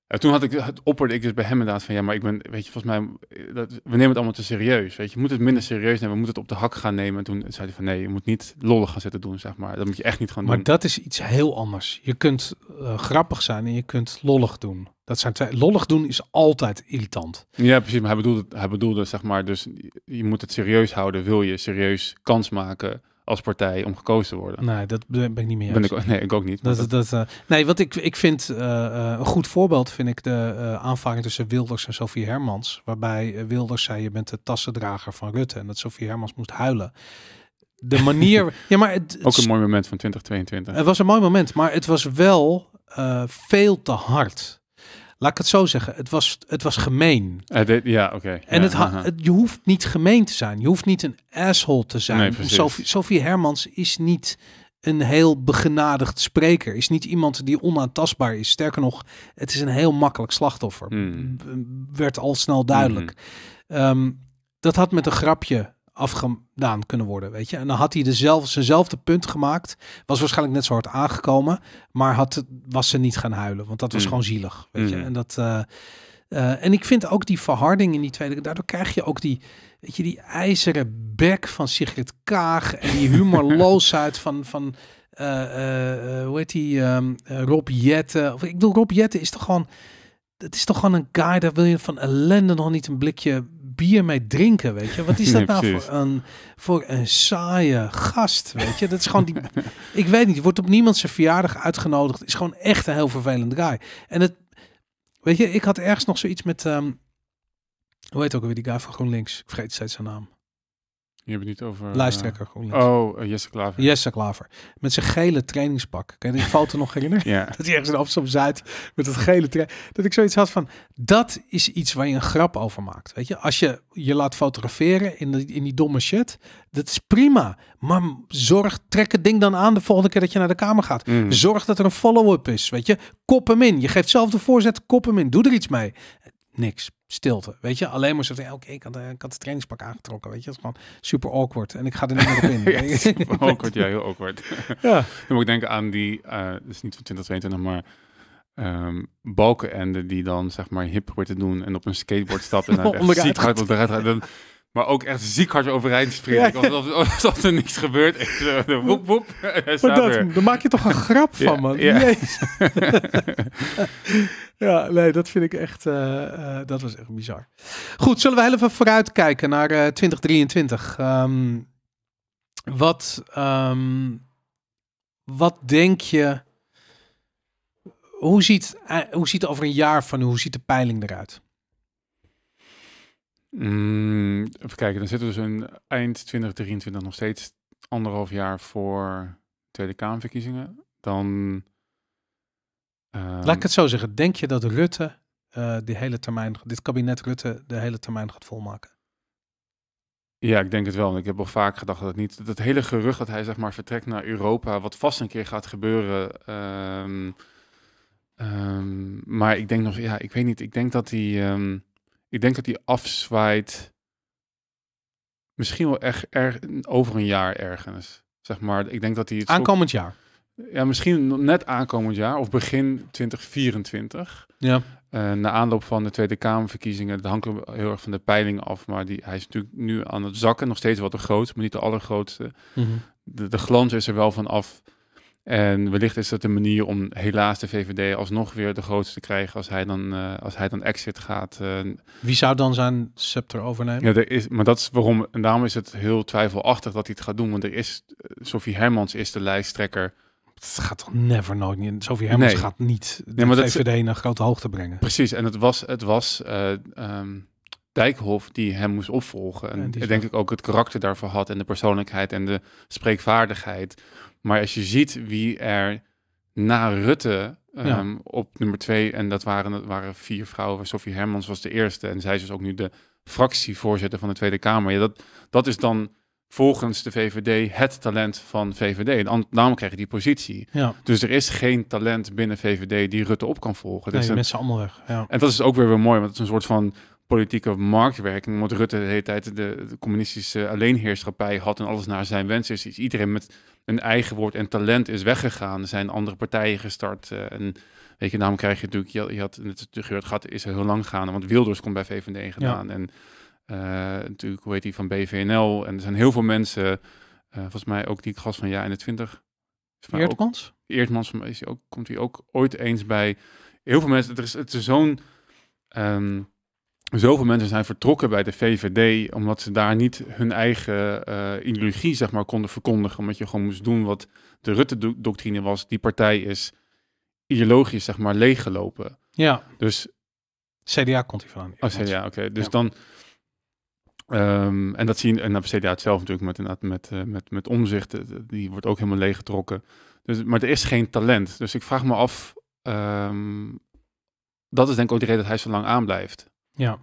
En toen had ik het opperde ik dus bij hem inderdaad van ja, maar ik ben, weet je, volgens mij, eh, dat, we nemen het allemaal te serieus. Weet je, moet het minder serieus nemen, we moeten het op de hak gaan nemen. En toen zei hij van nee, je moet niet lollig gaan zitten doen, zeg maar. Dat moet je echt niet gaan maar doen. Maar dat is iets heel anders. Je kunt eh, grappig zijn en je kunt lollig doen. Dat zijn twee. Lollig doen is altijd irritant. Ja, precies. Maar hij bedoelde, hij bedoelde zeg maar, dus je moet het serieus houden. Wil je serieus kans maken? als partij om gekozen te worden. Nee, dat ben ik niet meer. Ben ik, nee, ik ook niet. Dat, dat, dat, eh, nee, wat ik, ik vind eh, eh, een goed voorbeeld vind ik de uh, aanvaring tussen Wilders en Sofie Hermans. Waarbij Wilders zei: Je bent de tassendrager van Rutte. En dat Sofie Hermans moest huilen. De manier. ja, maar het, het, ook een mooi moment van 2022. Het was een mooi moment, maar het was wel veel te hard. Laat ik het zo zeggen. Het was, het was gemeen. Eh, ja, oké. En het, je hoeft niet gemeen te zijn. Je hoeft niet een asshole te zijn. Nee, Sophie, Hermans is niet een heel begenadigd spreker. Is niet iemand die onaantastbaar is. Sterker nog, het is een heel makkelijk slachtoffer. Hmm. Werd al snel duidelijk. Mhm. Ehm, dat had met een grapje afgedaan kunnen worden, weet je. En dan had hij dezelfde, zijnzelfde punt gemaakt. Was waarschijnlijk net zo hard aangekomen, maar had, was ze niet gaan huilen. Want dat was mm. gewoon zielig, weet je. Mm. En dat... Eh, eh, en ik vind ook die verharding in die tweede... Daardoor krijg je ook die, weet je, die ijzeren bek van Sigrid Kaag... en die humorloosheid van... van eh, hoe heet die? Um, Rob Jetten. Of, ik bedoel, Rob Jetten is toch gewoon... Het is toch gewoon een guy, daar wil je van ellende nog niet een blikje bier mee drinken, weet je. Wat is dat nou voor een, voor een saaie gast, weet je. Dat is gewoon die... ik weet niet, wordt op niemand zijn verjaardag uitgenodigd. Is gewoon echt een heel vervelend guy. En het... Weet je, ik had ergens nog zoiets met... Um, hoe heet ook weer die guy van GroenLinks? Ik vergeet steeds zijn naam. Je hebt het niet over... Eh, Lijsttrekker Oh, eh, Jesse Klaver. Jesse Klaver. Met zijn gele trainingspak. Kan je die foto nog herinneren? Ja. Dat hij ergens in Amsterdam-Zuid met dat gele trein... Dat ik zoiets had van... Dat is iets waar je een grap over maakt. Weet je? Als je je laat fotograferen in, in die domme shit... Dat is prima. Maar zorg, trek het ding dan aan de volgende keer dat je naar de Kamer gaat. Mm. Zorg dat er een follow-up is. Weet je? Kop hem in. Je geeft zelf de voorzet. Kop hem in. Doe er iets mee. Niks stilte. Weet je, alleen maar zo van, oké, ik, had, eh, ik de trainingspak aangetrokken. Weet je, dat is gewoon super awkward. En ik ga er niet meer op in. ja, awkward, ja, heel awkward. ja. Dan moet ik denken aan die, uh, dus niet van 2022, maar um, ehm, balkenende die dan zeg maar hip wordt te doen en op een skateboard stappen en dan echt ziek hard op de maar ook echt ziek hard overeind springen. Ja, Alsof, alsof, er niks gebeurt. woep, woep. dat, dan maak je toch een grap van, man. Ja. Jezus. Ja, nee, dat vind ik echt, eh, eh, dat was echt bizar. Goed, zullen we heel even vooruitkijken naar uh, eh, 2023. Ehm, wat, ehm, wat denk je, hoe ziet, hoe ziet over een jaar van hoe ziet de peiling eruit? Mm, even kijken, dan zitten we dus eind 2023 nog steeds anderhalf jaar voor Tweede Kamerverkiezingen. Dan Laat ik het zo zeggen. Denk je dat Rutte uh, die hele termijn, dit kabinet Rutte de hele termijn gaat volmaken? Ja, ik denk het wel. Ik heb al vaak gedacht dat het niet. Dat hele gerucht dat hij zeg maar vertrekt naar Europa, wat vast een keer gaat gebeuren. Ehm, ehm, maar ik denk nog, ja, ik weet niet. Ik denk dat hij, um, ik denk dat hij afzwaait. Misschien wel echt over een jaar ergens. Zeg maar, ik denk dat hij. Aankomend jaar ja, misschien net aankomend jaar of begin 2024. Ja. Eh, na aanloop van de Tweede Kamerverkiezingen, dat hangt heel erg van de peiling af, maar die, hij is natuurlijk nu aan het zakken, nog steeds wat te groot, maar niet de allergrootste. Mhm. de, glans is er wel van af. En wellicht is dat een manier om helaas de VVD alsnog weer de grootste te krijgen als hij dan, eh, als hij dan exit gaat. Eh, Wie zou dan zijn scepter overnemen? Ja, er is, maar dat is waarom, en daarom is het heel twijfelachtig dat hij het gaat doen, want er is, Sophie Hermans is de lijsttrekker het gaat toch never nooit niet. Sofie Hermans gaat niet de nee, maar naar grote hoogte brengen. Precies, en het was, het was eh, ehm, Dijkhoff die hem moest opvolgen. En, ik denk ik ook het karakter daarvoor had en de persoonlijkheid en de spreekvaardigheid. Maar als je ziet wie er na Rutte ehm, op nummer twee, en dat waren, dat waren vier vrouwen, Sofie Hermans was de eerste en zij is dus ook nu de fractievoorzitter van de Tweede Kamer. Ja, dat, dat is dan volgens de VVD het talent van VVD. En daarom krijg je die positie. Ja. Dus er is geen talent binnen VVD die Rutte op kan volgen. Nee, dus met allemaal weg. Ja. En dat is ook weer weer mooi, want het is een soort van politieke marktwerking. Want Rutte de hele tijd de, communistische alleenheerschappij had en alles naar zijn wens is. Dus iedereen met een eigen woord en talent is weggegaan. Er zijn andere partijen gestart. Eh, en weet je, daarom krijg je natuurlijk, je, had, het, het gehad, is heel lang gaan. Want Wilders komt bij VVD gedaan. En eh, natuurlijk, hoe heet die, van BVNL. En er zijn heel veel mensen, eh, volgens mij ook die gast van ja in de 20. Eerdmans. Ook, is ook, komt hij ook ooit eens bij. Heel veel mensen, er is, het zo'n... Um, zoveel mensen zijn vertrokken bij de VVD omdat ze daar niet hun eigen eh, ideologie zeg maar, konden verkondigen. Omdat je gewoon moest doen wat de Rutte-doctrine was. Die partij is ideologisch zeg maar, leeggelopen. Ja. Dus. CDA komt hij van. Oh, ja, oké. Dus dan Ehm, en dat zien en dat CDA het zelf natuurlijk met, inderdaad met, eh, met, met omzicht, eh, eh, die wordt ook helemaal leeggetrokken. Dus, maar er is geen talent. Dus ik vraag me af, ehm, dat is denk ik ook de reden dat hij zo lang aanblijft. Ja.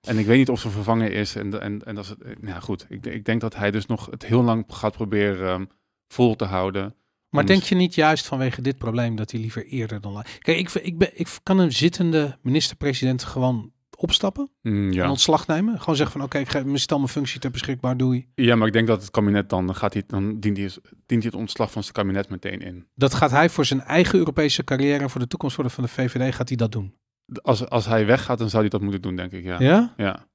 En ik weet niet of ze vervangen is. En, en, en dat is, het, nou Ja goed, ik, ik denk dat hij dus nog het heel lang gaat proberen ehm, vol te houden. Maar denk je niet juist vanwege dit probleem dat hij liever eerder dan laat? Kijk, ik, ik, ben, ik kan een zittende minister-president gewoon opstappen? Mm, ja. En ontslag nemen? Gewoon zeggen van oké, ik geef, stel mijn functie ter beschikbaar, doei. Ja, maar ik denk dat het kabinet dan gaat hij, dan dient hij, dient hij het ontslag van zijn kabinet meteen in. Dat gaat hij voor zijn eigen Europese carrière en voor de toekomst worden van de VVD gaat hij dat doen? Als, als hij weggaat, dan zou hij dat moeten doen, denk ik. Ja. Ja. ja.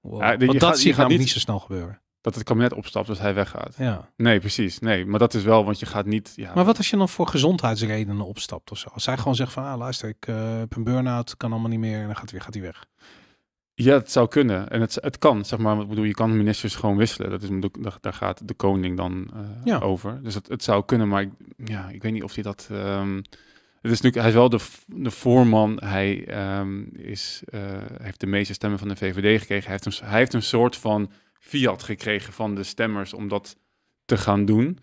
Want dat zie je gaat niet zo snel gebeuren. Dat het kabinet opstapt als hij weggaat. Ja. Nee, precies. Nee, maar dat is wel, want je gaat niet. Ja. Maar wat als je dan voor gezondheidsredenen opstapt of Als hij gewoon zegt van, ah, luister, ik uh, heb een burn-out, kan allemaal niet meer, en dan gaat hij, gaat hij weg. Ja, het zou kunnen. En het, het kan, zeg maar. Ik bedoel, je kan ministers gewoon wisselen. Dat is, daar gaat de koning dan uh, ja. over. Dus het, het, zou kunnen, maar ik, ja, ik weet niet of hij dat... Ehm, het is natuurlijk, hij is wel de, de voorman. Hij ehm, is, eh, heeft de meeste stemmen van de VVD gekregen. Hij heeft een, hij heeft een soort van fiat gekregen van de stemmers om dat te gaan doen.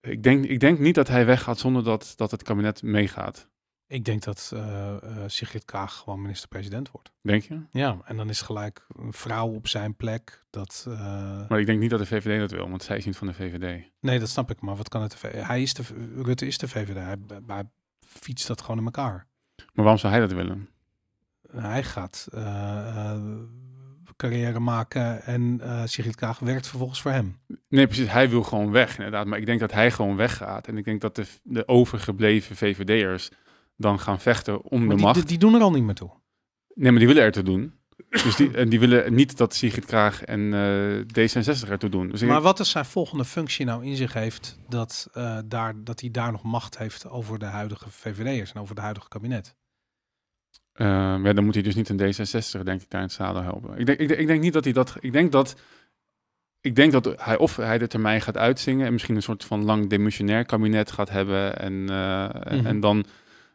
Ik denk, ik denk niet dat hij weggaat zonder dat, dat het kabinet meegaat. Ik denk dat eh, eh, Sigrid Kaag gewoon minister-president wordt. Denk je? Ja, en dan is gelijk een vrouw op zijn plek. Dat, eh, Maar ik denk niet dat de VVD dat wil, want zij is niet van de VVD. Nee, dat snap ik. Maar wat kan het? Hij is de, Rutte is de VVD. Hij, hij fietst dat gewoon in elkaar. Maar waarom zou hij dat willen? Hij gaat carrière maken. En eh, Sigrid Kaag werkt vervolgens voor hem. Nee, precies. Hij wil gewoon weg, inderdaad. Maar ik denk dat hij gewoon weggaat. En ik denk dat de, de overgebleven VVD'ers dan gaan vechten om de macht. Die, doen er al niet meer toe. Nee, maar die willen er te doen. Dus die, en die willen niet dat Sigrid Kraag en uh, D66 ertoe doen. Dus maar wat is zijn volgende functie nou in zich heeft dat, eh, daar, dat hij daar nog macht heeft over de huidige VVD'ers en over de huidige kabinet? Eh, ja, dan moet hij dus niet een D66, denk ik, daar in het zadel helpen. Ik denk, ik, ik, denk niet dat hij dat. Ik denk dat. Ik denk dat hij of hij de termijn gaat uitzingen en misschien een soort van lang demissionair kabinet gaat hebben. En, eh, en mhm. dan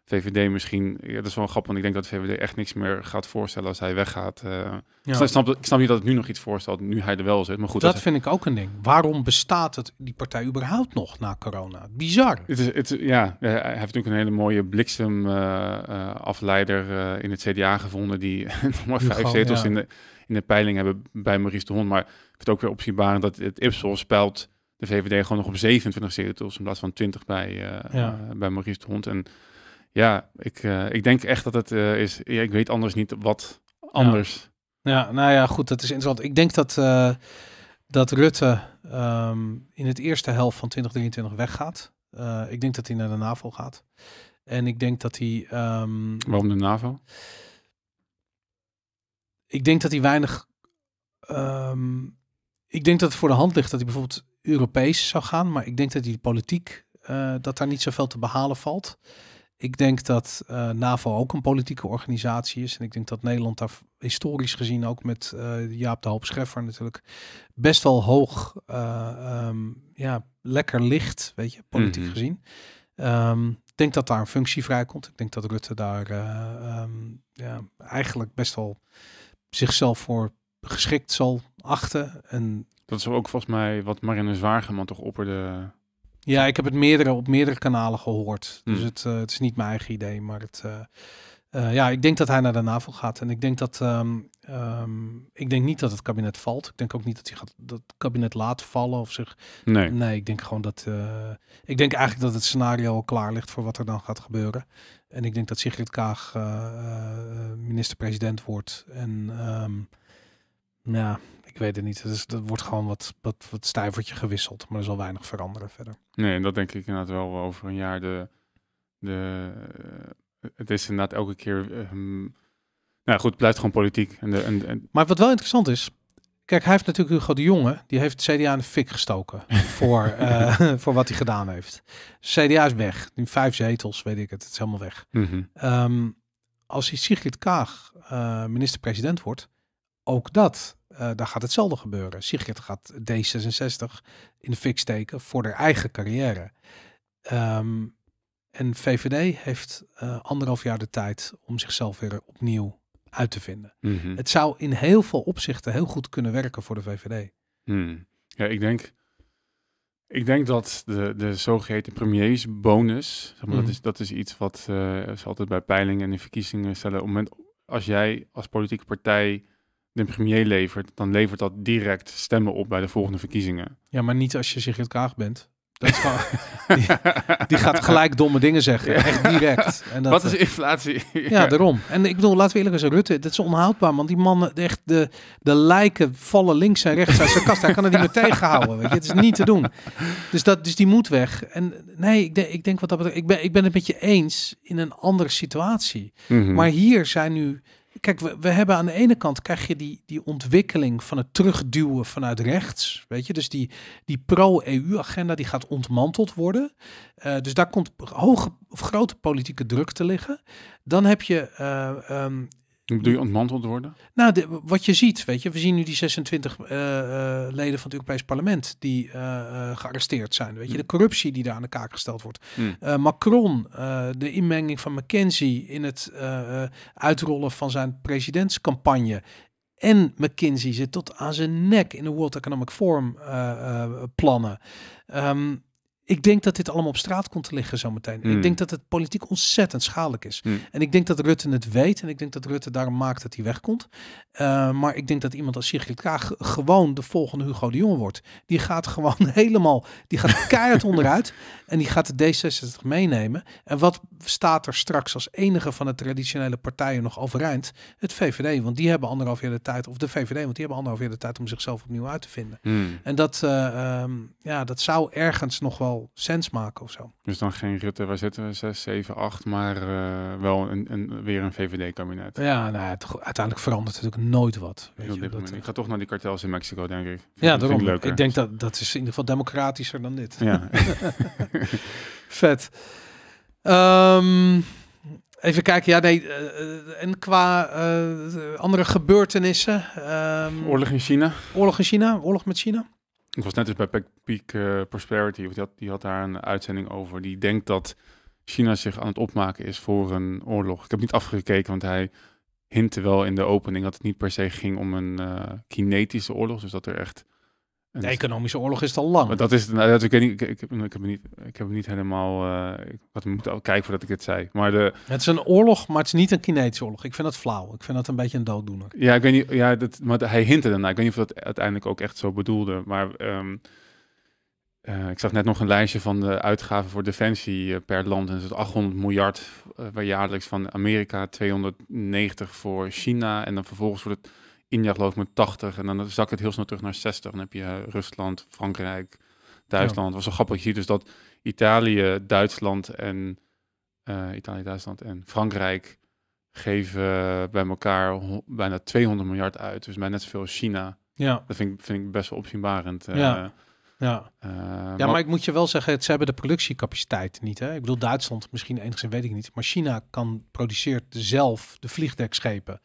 VVD misschien, ja, dat is wel grap, want ik denk dat VVD echt niks meer gaat voorstellen als hij weggaat. Eh. ik, snap, niet dat het nu nog iets voorstelt, nu hij er wel zit. Maar goed, dat, vind ik ook een ding. Waarom bestaat het, die partij überhaupt nog na corona? Bizar. Het is, het, ja, eh, hij heeft natuurlijk een hele mooie bliksemafleider eh, uh, in het CDA gevonden, die vijf zetels in, de, in de peiling hebben bij Maurice de Hond. Maar ik vind het ook weer opzienbaar dat het Ipsos spelt de VVD gewoon nog op 27 zetels in plaats van 20 bij, bij Maurice de Hond. En ja, ik, eh, ik denk echt dat het eh, is. Ja, ik weet anders niet wat anders. Ja. ja. nou ja, goed, dat is interessant. Ik denk dat, eh, dat Rutte ehm, in het eerste helft van 2023 weggaat. ik denk dat hij naar de NAVO gaat. En ik denk dat hij. Ehm, Waarom de NAVO? Ik denk dat hij weinig. Ehm, ik denk dat het voor de hand ligt dat hij bijvoorbeeld Europees zou gaan. Maar ik denk dat hij de politiek. dat daar niet zoveel te behalen valt ik denk dat eh, NAVO ook een politieke organisatie is. En ik denk dat Nederland daar historisch gezien ook met eh, Jaap de Hoop Scheffer natuurlijk best wel hoog, eh, ehm, ja, lekker licht, weet je, politiek mhm. gezien. Ehm, ik denk dat daar een functie vrijkomt. Ik denk dat Rutte daar um, ja, eigenlijk best wel zichzelf voor geschikt zal achten. En dat is ook volgens mij wat Marine Zwageman toch opperde ja, ik heb het meerdere, op meerdere kanalen gehoord. Dus hmm. het, eh, het is niet mijn eigen idee, maar het, eh, eh, ja, ik denk dat hij naar de NAVO gaat. En ik denk dat ehm, ehm, ik denk niet dat het kabinet valt. Ik denk ook niet dat hij gaat dat het kabinet laat vallen of zich. Nee, nee ik denk gewoon dat. ik denk eigenlijk dat het scenario al klaar ligt voor wat er dan gaat gebeuren. En ik denk dat Sigrid Kaag minister-president wordt. En um, ja, ik weet het niet. Dus dat wordt gewoon wat, wat, wat stuivertje gewisseld. Maar er zal weinig veranderen verder. Nee, en dat denk ik inderdaad wel over een jaar. De, de, eh, het is inderdaad elke keer... Ehm, nou goed, het blijft gewoon politiek. En de, en, en... Maar wat wel interessant is... Kijk, hij heeft natuurlijk Hugo de Jonge, die heeft CDA in de fik gestoken voor, eh, voor wat hij gedaan heeft. CDA is weg, In vijf zetels, weet ik het, het is helemaal weg. Mhm. Ehm, als hij Sigrid Kaag eh, minister-president wordt, ook dat eh, daar gaat hetzelfde gebeuren. Sigrid gaat D66 in de fik steken voor haar eigen carrière. Um, en VVD heeft eh, anderhalf jaar de tijd om zichzelf weer opnieuw uit te vinden. Mhm. Het zou in heel veel opzichten heel goed kunnen werken voor de VVD. Hmm. Ja, ik denk, ik denk dat de, de zogeheten premiersbonus, zeg maar, dat, mhm. is, dat is iets wat uh, eh, ze altijd bij peilingen en in verkiezingen stellen. Op het moment, als jij als politieke partij de premier levert, dan levert dat direct stemmen op bij de volgende verkiezingen. Ja, maar niet als je zich in bent. Dat bent. die, gaat gelijk domme dingen zeggen. Echt direct. En dat, Wat is eh, inflatie? ja, daarom. En ik bedoel, laten we eerlijk zijn, Rutte, dat is onhoudbaar. Want die mannen, echt de, de lijken vallen links en rechts uit zijn kast. Hij kan het niet meer tegenhouden. Weet je? Het is niet te doen. Dus, dat, dus die moet weg. En nee, ik, denk, ik denk wat dat betreft, ik ben, ik ben het met je eens in een andere situatie. Mhm. Maar hier zijn nu kijk, we, we, hebben aan de ene kant krijg je die, die ontwikkeling van het terugduwen vanuit rechts. Weet je, dus die, die pro-EU-agenda die gaat ontmanteld worden. Eh, dus daar komt hoge of grote politieke druk te liggen. Dan heb je eh, ehm, hoe je ontmanteld worden? Nou, de, wat je ziet, weet je, we zien nu die 26 eh, eh, leden van het Europees Parlement die eh, gearresteerd zijn. Weet je, hmm. de corruptie die daar aan de kaak gesteld wordt. Hmm. Macron, de inmenging van McKenzie in het uitrollen van zijn presidentscampagne. En McKinsey zit tot aan zijn nek in de World Economic Forum plannen. Ehm, ik denk dat dit allemaal op straat komt te liggen zometeen. Mm. Ik hmm. denk dat het politiek ontzettend schadelijk is. Hmm. En ik denk dat Rutte het weet. En ik denk dat Rutte daarom maakt dat hij wegkomt. Uh, maar ik denk dat iemand als Sigrid Kaag gewoon de volgende Hugo de Jonge wordt. Die gaat gewoon helemaal, die gaat keihard onderuit. En die gaat de D66 meenemen. En wat staat er straks als enige van de traditionele partijen nog overeind? Het VVD, want die hebben anderhalf jaar de tijd. Of de VVD, want die hebben anderhalf jaar de tijd om zichzelf opnieuw uit te vinden. Hmm. En dat, eh, ehm, ja, dat zou ergens nog wel sens maken of zo. Dus dan geen Rutte, waar zitten we? 6, 7, 8, maar eh, wel een, een, weer een VVD-kabinet. Ja, nou, het, uiteindelijk verandert natuurlijk nooit wat. Weet je, eh, ik ga toch naar die kartels in Mexico, denk ik. ja, daarom. Ik, ik, denk dat dat is in ieder geval democratischer dan dit. Ja. Vet. Ehm, even kijken, ja, nee. Eh, en qua andere gebeurtenissen. Ehm, oorlog in China. Oorlog in China, oorlog met China. Ik was net eens bij Peak eh, Prosperity, want die had, die had daar een uitzending over. Die denkt dat China zich aan het opmaken is voor een oorlog. Ik heb niet afgekeken, want hij hintte wel in de opening dat het niet per se ging om een eh, kinetische oorlog. Dus dat er echt de economische oorlog is al lang. Maar dat is nou, dat, ik, weet niet, ik, ik, heb niet, ik heb niet helemaal. Uh, ik had moeten kijken voordat ik het zei. Maar de, het is een oorlog, maar het is niet een kinetische oorlog. Ik vind dat flauw. Ik vind dat een beetje een dooddoener. Ja, ik weet niet. Ja, dat, maar hij er daarna. Ik weet niet of dat uiteindelijk ook echt zo bedoelde. Maar ehm, eh, ik zag net nog een lijstje van de uitgaven voor defensie eh, per land. En dat is 800 miljard uh, jaarlijks van Amerika, 290 voor China. En dan vervolgens wordt het India geloof ik met 80 en dan zakken het heel snel terug naar 60. Dan heb je eh, Rusland, Frankrijk, Duitsland. Ja. was een grappig. Je ziet dus dat Italië, Duitsland en eh, Italië, Duitsland en Frankrijk geven eh, bij elkaar bijna 200 miljard uit. Dus bij net zoveel als China. Ja. Dat vind ik, vind ik best wel opzienbarend. ja. Ja, ja maar, ik moet je wel zeggen, ze hebben de productiecapaciteit niet. Hè? Ik bedoel, Duitsland misschien enigszins, weet ik niet. Maar China kan, produceert zelf de vliegdekschepen.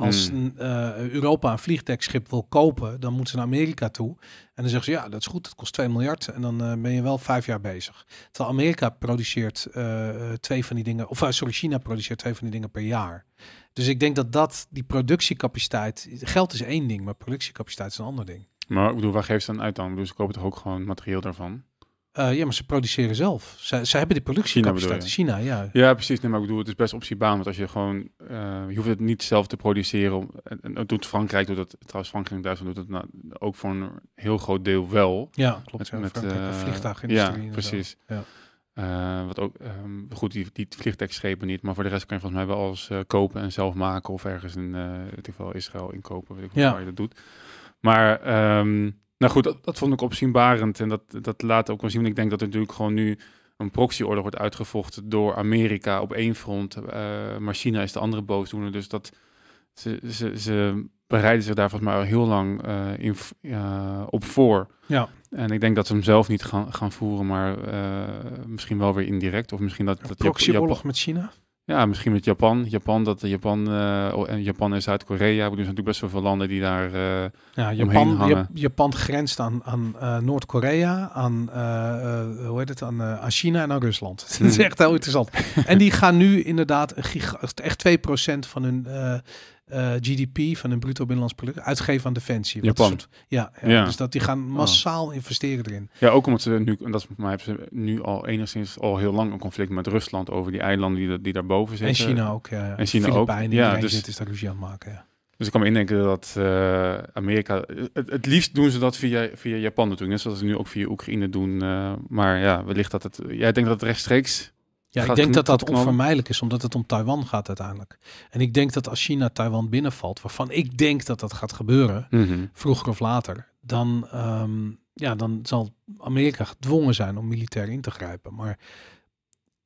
Als hmm. eh, Europa een vliegtuigschip wil kopen, dan moet ze naar Amerika toe. En dan zeggen ze, ja, dat is goed, dat kost 2 miljard. En dan eh, ben je wel vijf jaar bezig. Terwijl Amerika produceert eh, twee van die dingen, of sorry, China produceert twee van die dingen per jaar. Dus ik denk dat, dat die productiecapaciteit, geld is één ding, maar productiecapaciteit is een ander ding. Maar ik bedoel, waar geeft ze dan uit dan? Dus ze kopen toch ook gewoon materieel daarvan? Eh, ja, maar ze produceren zelf. Ze hebben die productiecapaciteit in China, ja. Ja, precies. Nee, maar ik bedoel, het is best optiebaan. Want als je gewoon... Eh, je hoeft het niet zelf te produceren. Om, en, dat doet Frankrijk, doet dat, trouwens Frankrijk en Duitsland doet dat nou, ook voor een heel groot deel wel. Ja, klopt. Met, ja, met uh, vliegtuigindustrie. Ja, precies. Ja. wat ook, ehm, goed, die, die vliegtuigschepen niet, maar voor de rest kan je volgens mij wel alles kopen en zelf maken of ergens in, weet ik Israël inkopen, weet ik ja. hoe je dat doet. Maar ehm, nou goed, dat, dat, vond ik opzienbarend. En dat, dat laat ook wel zien. Ik denk dat er natuurlijk gewoon nu een proxyoorlog wordt uitgevochten door Amerika op één front. Eh, maar China is de andere boosdoener. Dus dat ze, ze, ze bereiden zich daar volgens mij al heel lang eh, in, eh, op voor. Ja. En ik denk dat ze hem zelf niet gaan, gaan voeren, maar misschien wel weer indirect. Of misschien dat... dat proxyoorlog met China? Ja, misschien met Japan. Japan, dat Japan, uh, Japan en Zuid-Korea. Er zijn natuurlijk best wel veel landen die daar uh, ja, Japan, omheen hangen. Japan grenst aan, aan eh, Noord-Korea, aan, hoe heet het, aan, aan, China en aan Rusland. dat is hmm. echt heel interessant. en die gaan nu inderdaad echt 2% van hun eh, GDP van een bruto binnenlands product uitgeven aan defensie. Japan. ja, ja, dus dat die gaan ah. massaal investeren erin. Ja, ook omdat ze nu, en dat is voor mij, hebben ze nu al enigszins al heel lang een conflict met Rusland over die eilanden die, die daarboven zitten. En China ook, ja. En China ook. ja, dus, dit is dat ruzie aan maken, ja. Dus ik kan me indenken dat eh, Amerika... Het, het, liefst doen ze dat via, via Japan natuurlijk. Net zoals ze nu ook via Oekraïne doen. Eh, maar ja, wellicht dat het... Jij denkt dat het rechtstreeks ja, ik denk dat dat onvermijdelijk is, omdat het om Taiwan gaat uiteindelijk. En ik denk dat als China Taiwan binnenvalt, waarvan ik denk dat dat gaat gebeuren, mm vroeger of later, dan, ehm, ja, dan zal Amerika gedwongen zijn om militair in te grijpen. Maar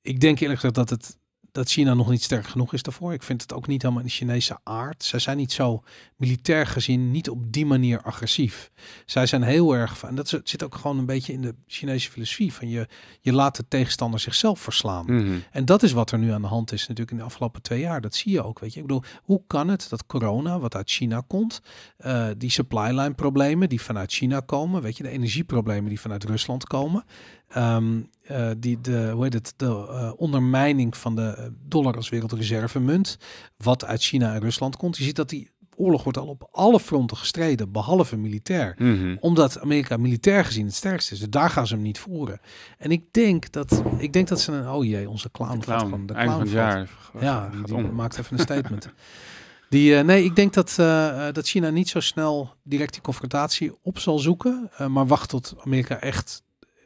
ik denk eerlijk gezegd dat het dat China nog niet sterk genoeg is daarvoor. Ik vind het ook niet helemaal in de Chinese aard. Zij zijn niet zo militair gezien, niet op die manier agressief. Zij zijn heel erg, en dat zit ook gewoon een beetje in de Chinese filosofie, van je, je laat de tegenstander zichzelf verslaan. Mhm. En dat is wat er nu aan de hand is natuurlijk in de afgelopen twee jaar. Dat zie je ook, weet je. Ik bedoel, hoe kan het dat corona, wat uit China komt, eh, die supply line problemen die vanuit China komen, weet je, de energieproblemen die vanuit Rusland komen, Ehm, eh, die de, hoe heet het, de eh, ondermijning van de eh, dollar als wereldreservemunt, wat uit China en Rusland komt. Je ziet dat die oorlog wordt al op alle fronten gestreden, behalve militair. Mhm. Omdat Amerika militair gezien het sterkste is. Dus daar gaan ze hem niet voeren. En ik denk dat, ik denk dat ze een, oh jee, onze clown, Van, de clown van jaar. Ja, maakt even een statement. Die, nee, ik denk dat, dat China niet zo snel direct die confrontatie op zal zoeken. maar wacht tot Amerika echt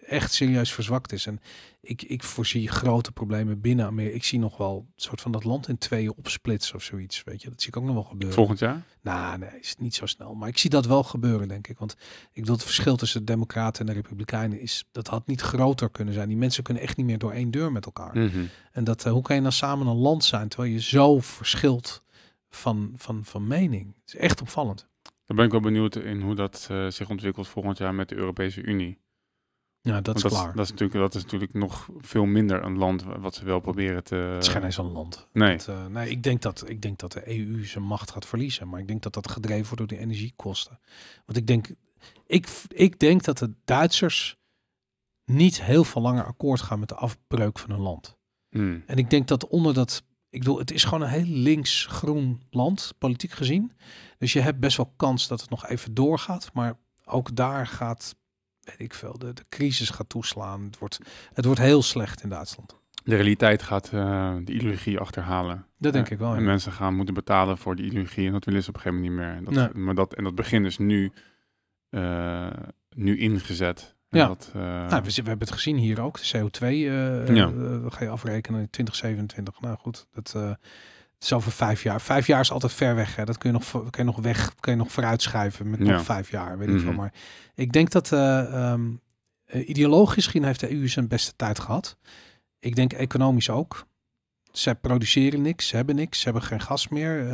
echt serieus verzwakt is. En ik, ik voorzie grote problemen binnen Amerika. Ik zie nog wel een soort van dat land in tweeën opsplitsen of zoiets. Weet je, dat zie ik ook nog wel gebeuren. Volgend jaar? Nou, nee, is niet zo snel. Maar ik zie dat wel gebeuren, denk ik. Want ik wil het verschil tussen de Democraten en de Republikeinen is dat had niet groter kunnen zijn. Die mensen kunnen echt niet meer door één deur met elkaar. Mhm. En dat, eh, hoe kan je dan nou samen een land zijn terwijl je zo verschilt van, van, van mening? Het is echt opvallend. Dan ben ik wel benieuwd in hoe dat eh, zich ontwikkelt volgend jaar met de Europese Unie. Ja, dat is dat, klaar. Dat is, natuurlijk, dat is natuurlijk nog veel minder een land wat ze wel proberen te... Het is geen eens een land. Nee. Eh, nee ik, denk dat, ik denk dat de EU zijn macht gaat verliezen. Maar ik denk dat dat gedreven wordt door de energiekosten. Want ik denk, ik, ik denk dat de Duitsers niet heel veel langer akkoord gaan met de afbreuk van hun land. Hmm. En ik denk dat onder dat... Ik bedoel, het is gewoon een heel links-groen land, politiek gezien. Dus je hebt best wel kans dat het nog even doorgaat. Maar ook daar gaat ik veel, de, de crisis gaat toeslaan. Het wordt, het wordt heel slecht in Duitsland. De realiteit gaat eh, de ideologie achterhalen. Dat denk ik wel. En mensen gaan moeten betalen voor die ideologie. En dat willen ze op een gegeven moment niet meer. Dat, maar dat, en dat begin is nu, eh, nu ingezet. ja. Dat, eh, nou, we, we, hebben het gezien hier ook. De CO2 ja. ga je afrekenen in 2027. Nou goed, dat zo voor over vijf jaar. Vijf jaar is altijd ver weg. Hè. Dat kun je nog, kun je nog weg, kun je nog schuiven met nog vijf jaar, weet ik mhm. veel. Maar ik denk dat eh, ehm, eh, ideologisch misschien heeft de EU zijn beste tijd gehad. Ik denk economisch ook. Ze produceren niks, ze hebben niks, ze hebben geen gas meer.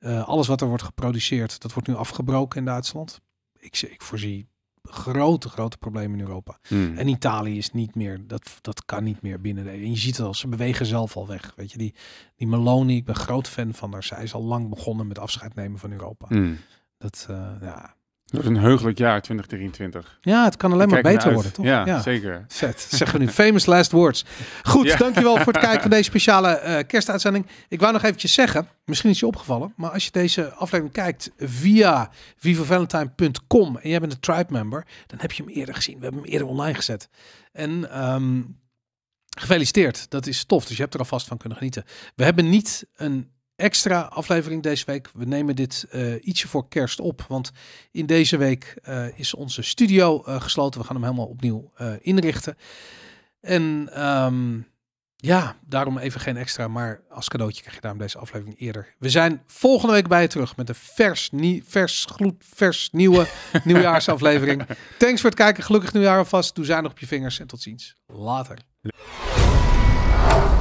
Eh, alles wat er wordt geproduceerd, dat wordt nu afgebroken in Duitsland. Ik, ik voorzie grote, grote problemen in Europa. Hmm. En Italië is niet meer, dat, dat kan niet meer binnen de En je ziet het ze bewegen zelf al weg. Weet je, die, die Meloni, ik ben groot fan van haar. Zij is al lang begonnen met afscheid nemen van Europa. Hmm. Dat, eh, ja, het is een heugelijk jaar, 2023. Ja, het kan alleen maar beter worden, toch? Ja, zeker. Vet. Zeggen we nu. Famous last words. Goed, ja. dankjewel voor het kijken van deze speciale eh, kerstuitzending. Ik wou nog eventjes zeggen, misschien is je opgevallen, maar als je deze aflevering kijkt via vivovalentine.com en jij bent een tribe member, dan heb je hem eerder gezien. We hebben hem eerder online gezet. En... Ehm, gefeliciteerd, dat is tof. Dus je hebt er alvast van kunnen genieten. We hebben niet een extra aflevering deze week. We nemen dit eh, ietsje voor kerst op, want in deze week eh, is onze studio eh, gesloten. We gaan hem helemaal opnieuw inrichten. En ehm, ja, daarom even geen extra, maar als cadeautje krijg je daarom deze aflevering eerder. We zijn volgende week bij je terug met een vers, nie, vers, gloed, vers nieuwe nieuwjaarsaflevering. Thanks voor het kijken. Gelukkig nieuwjaar alvast. Doe zuinig op je vingers en tot ziens. Later.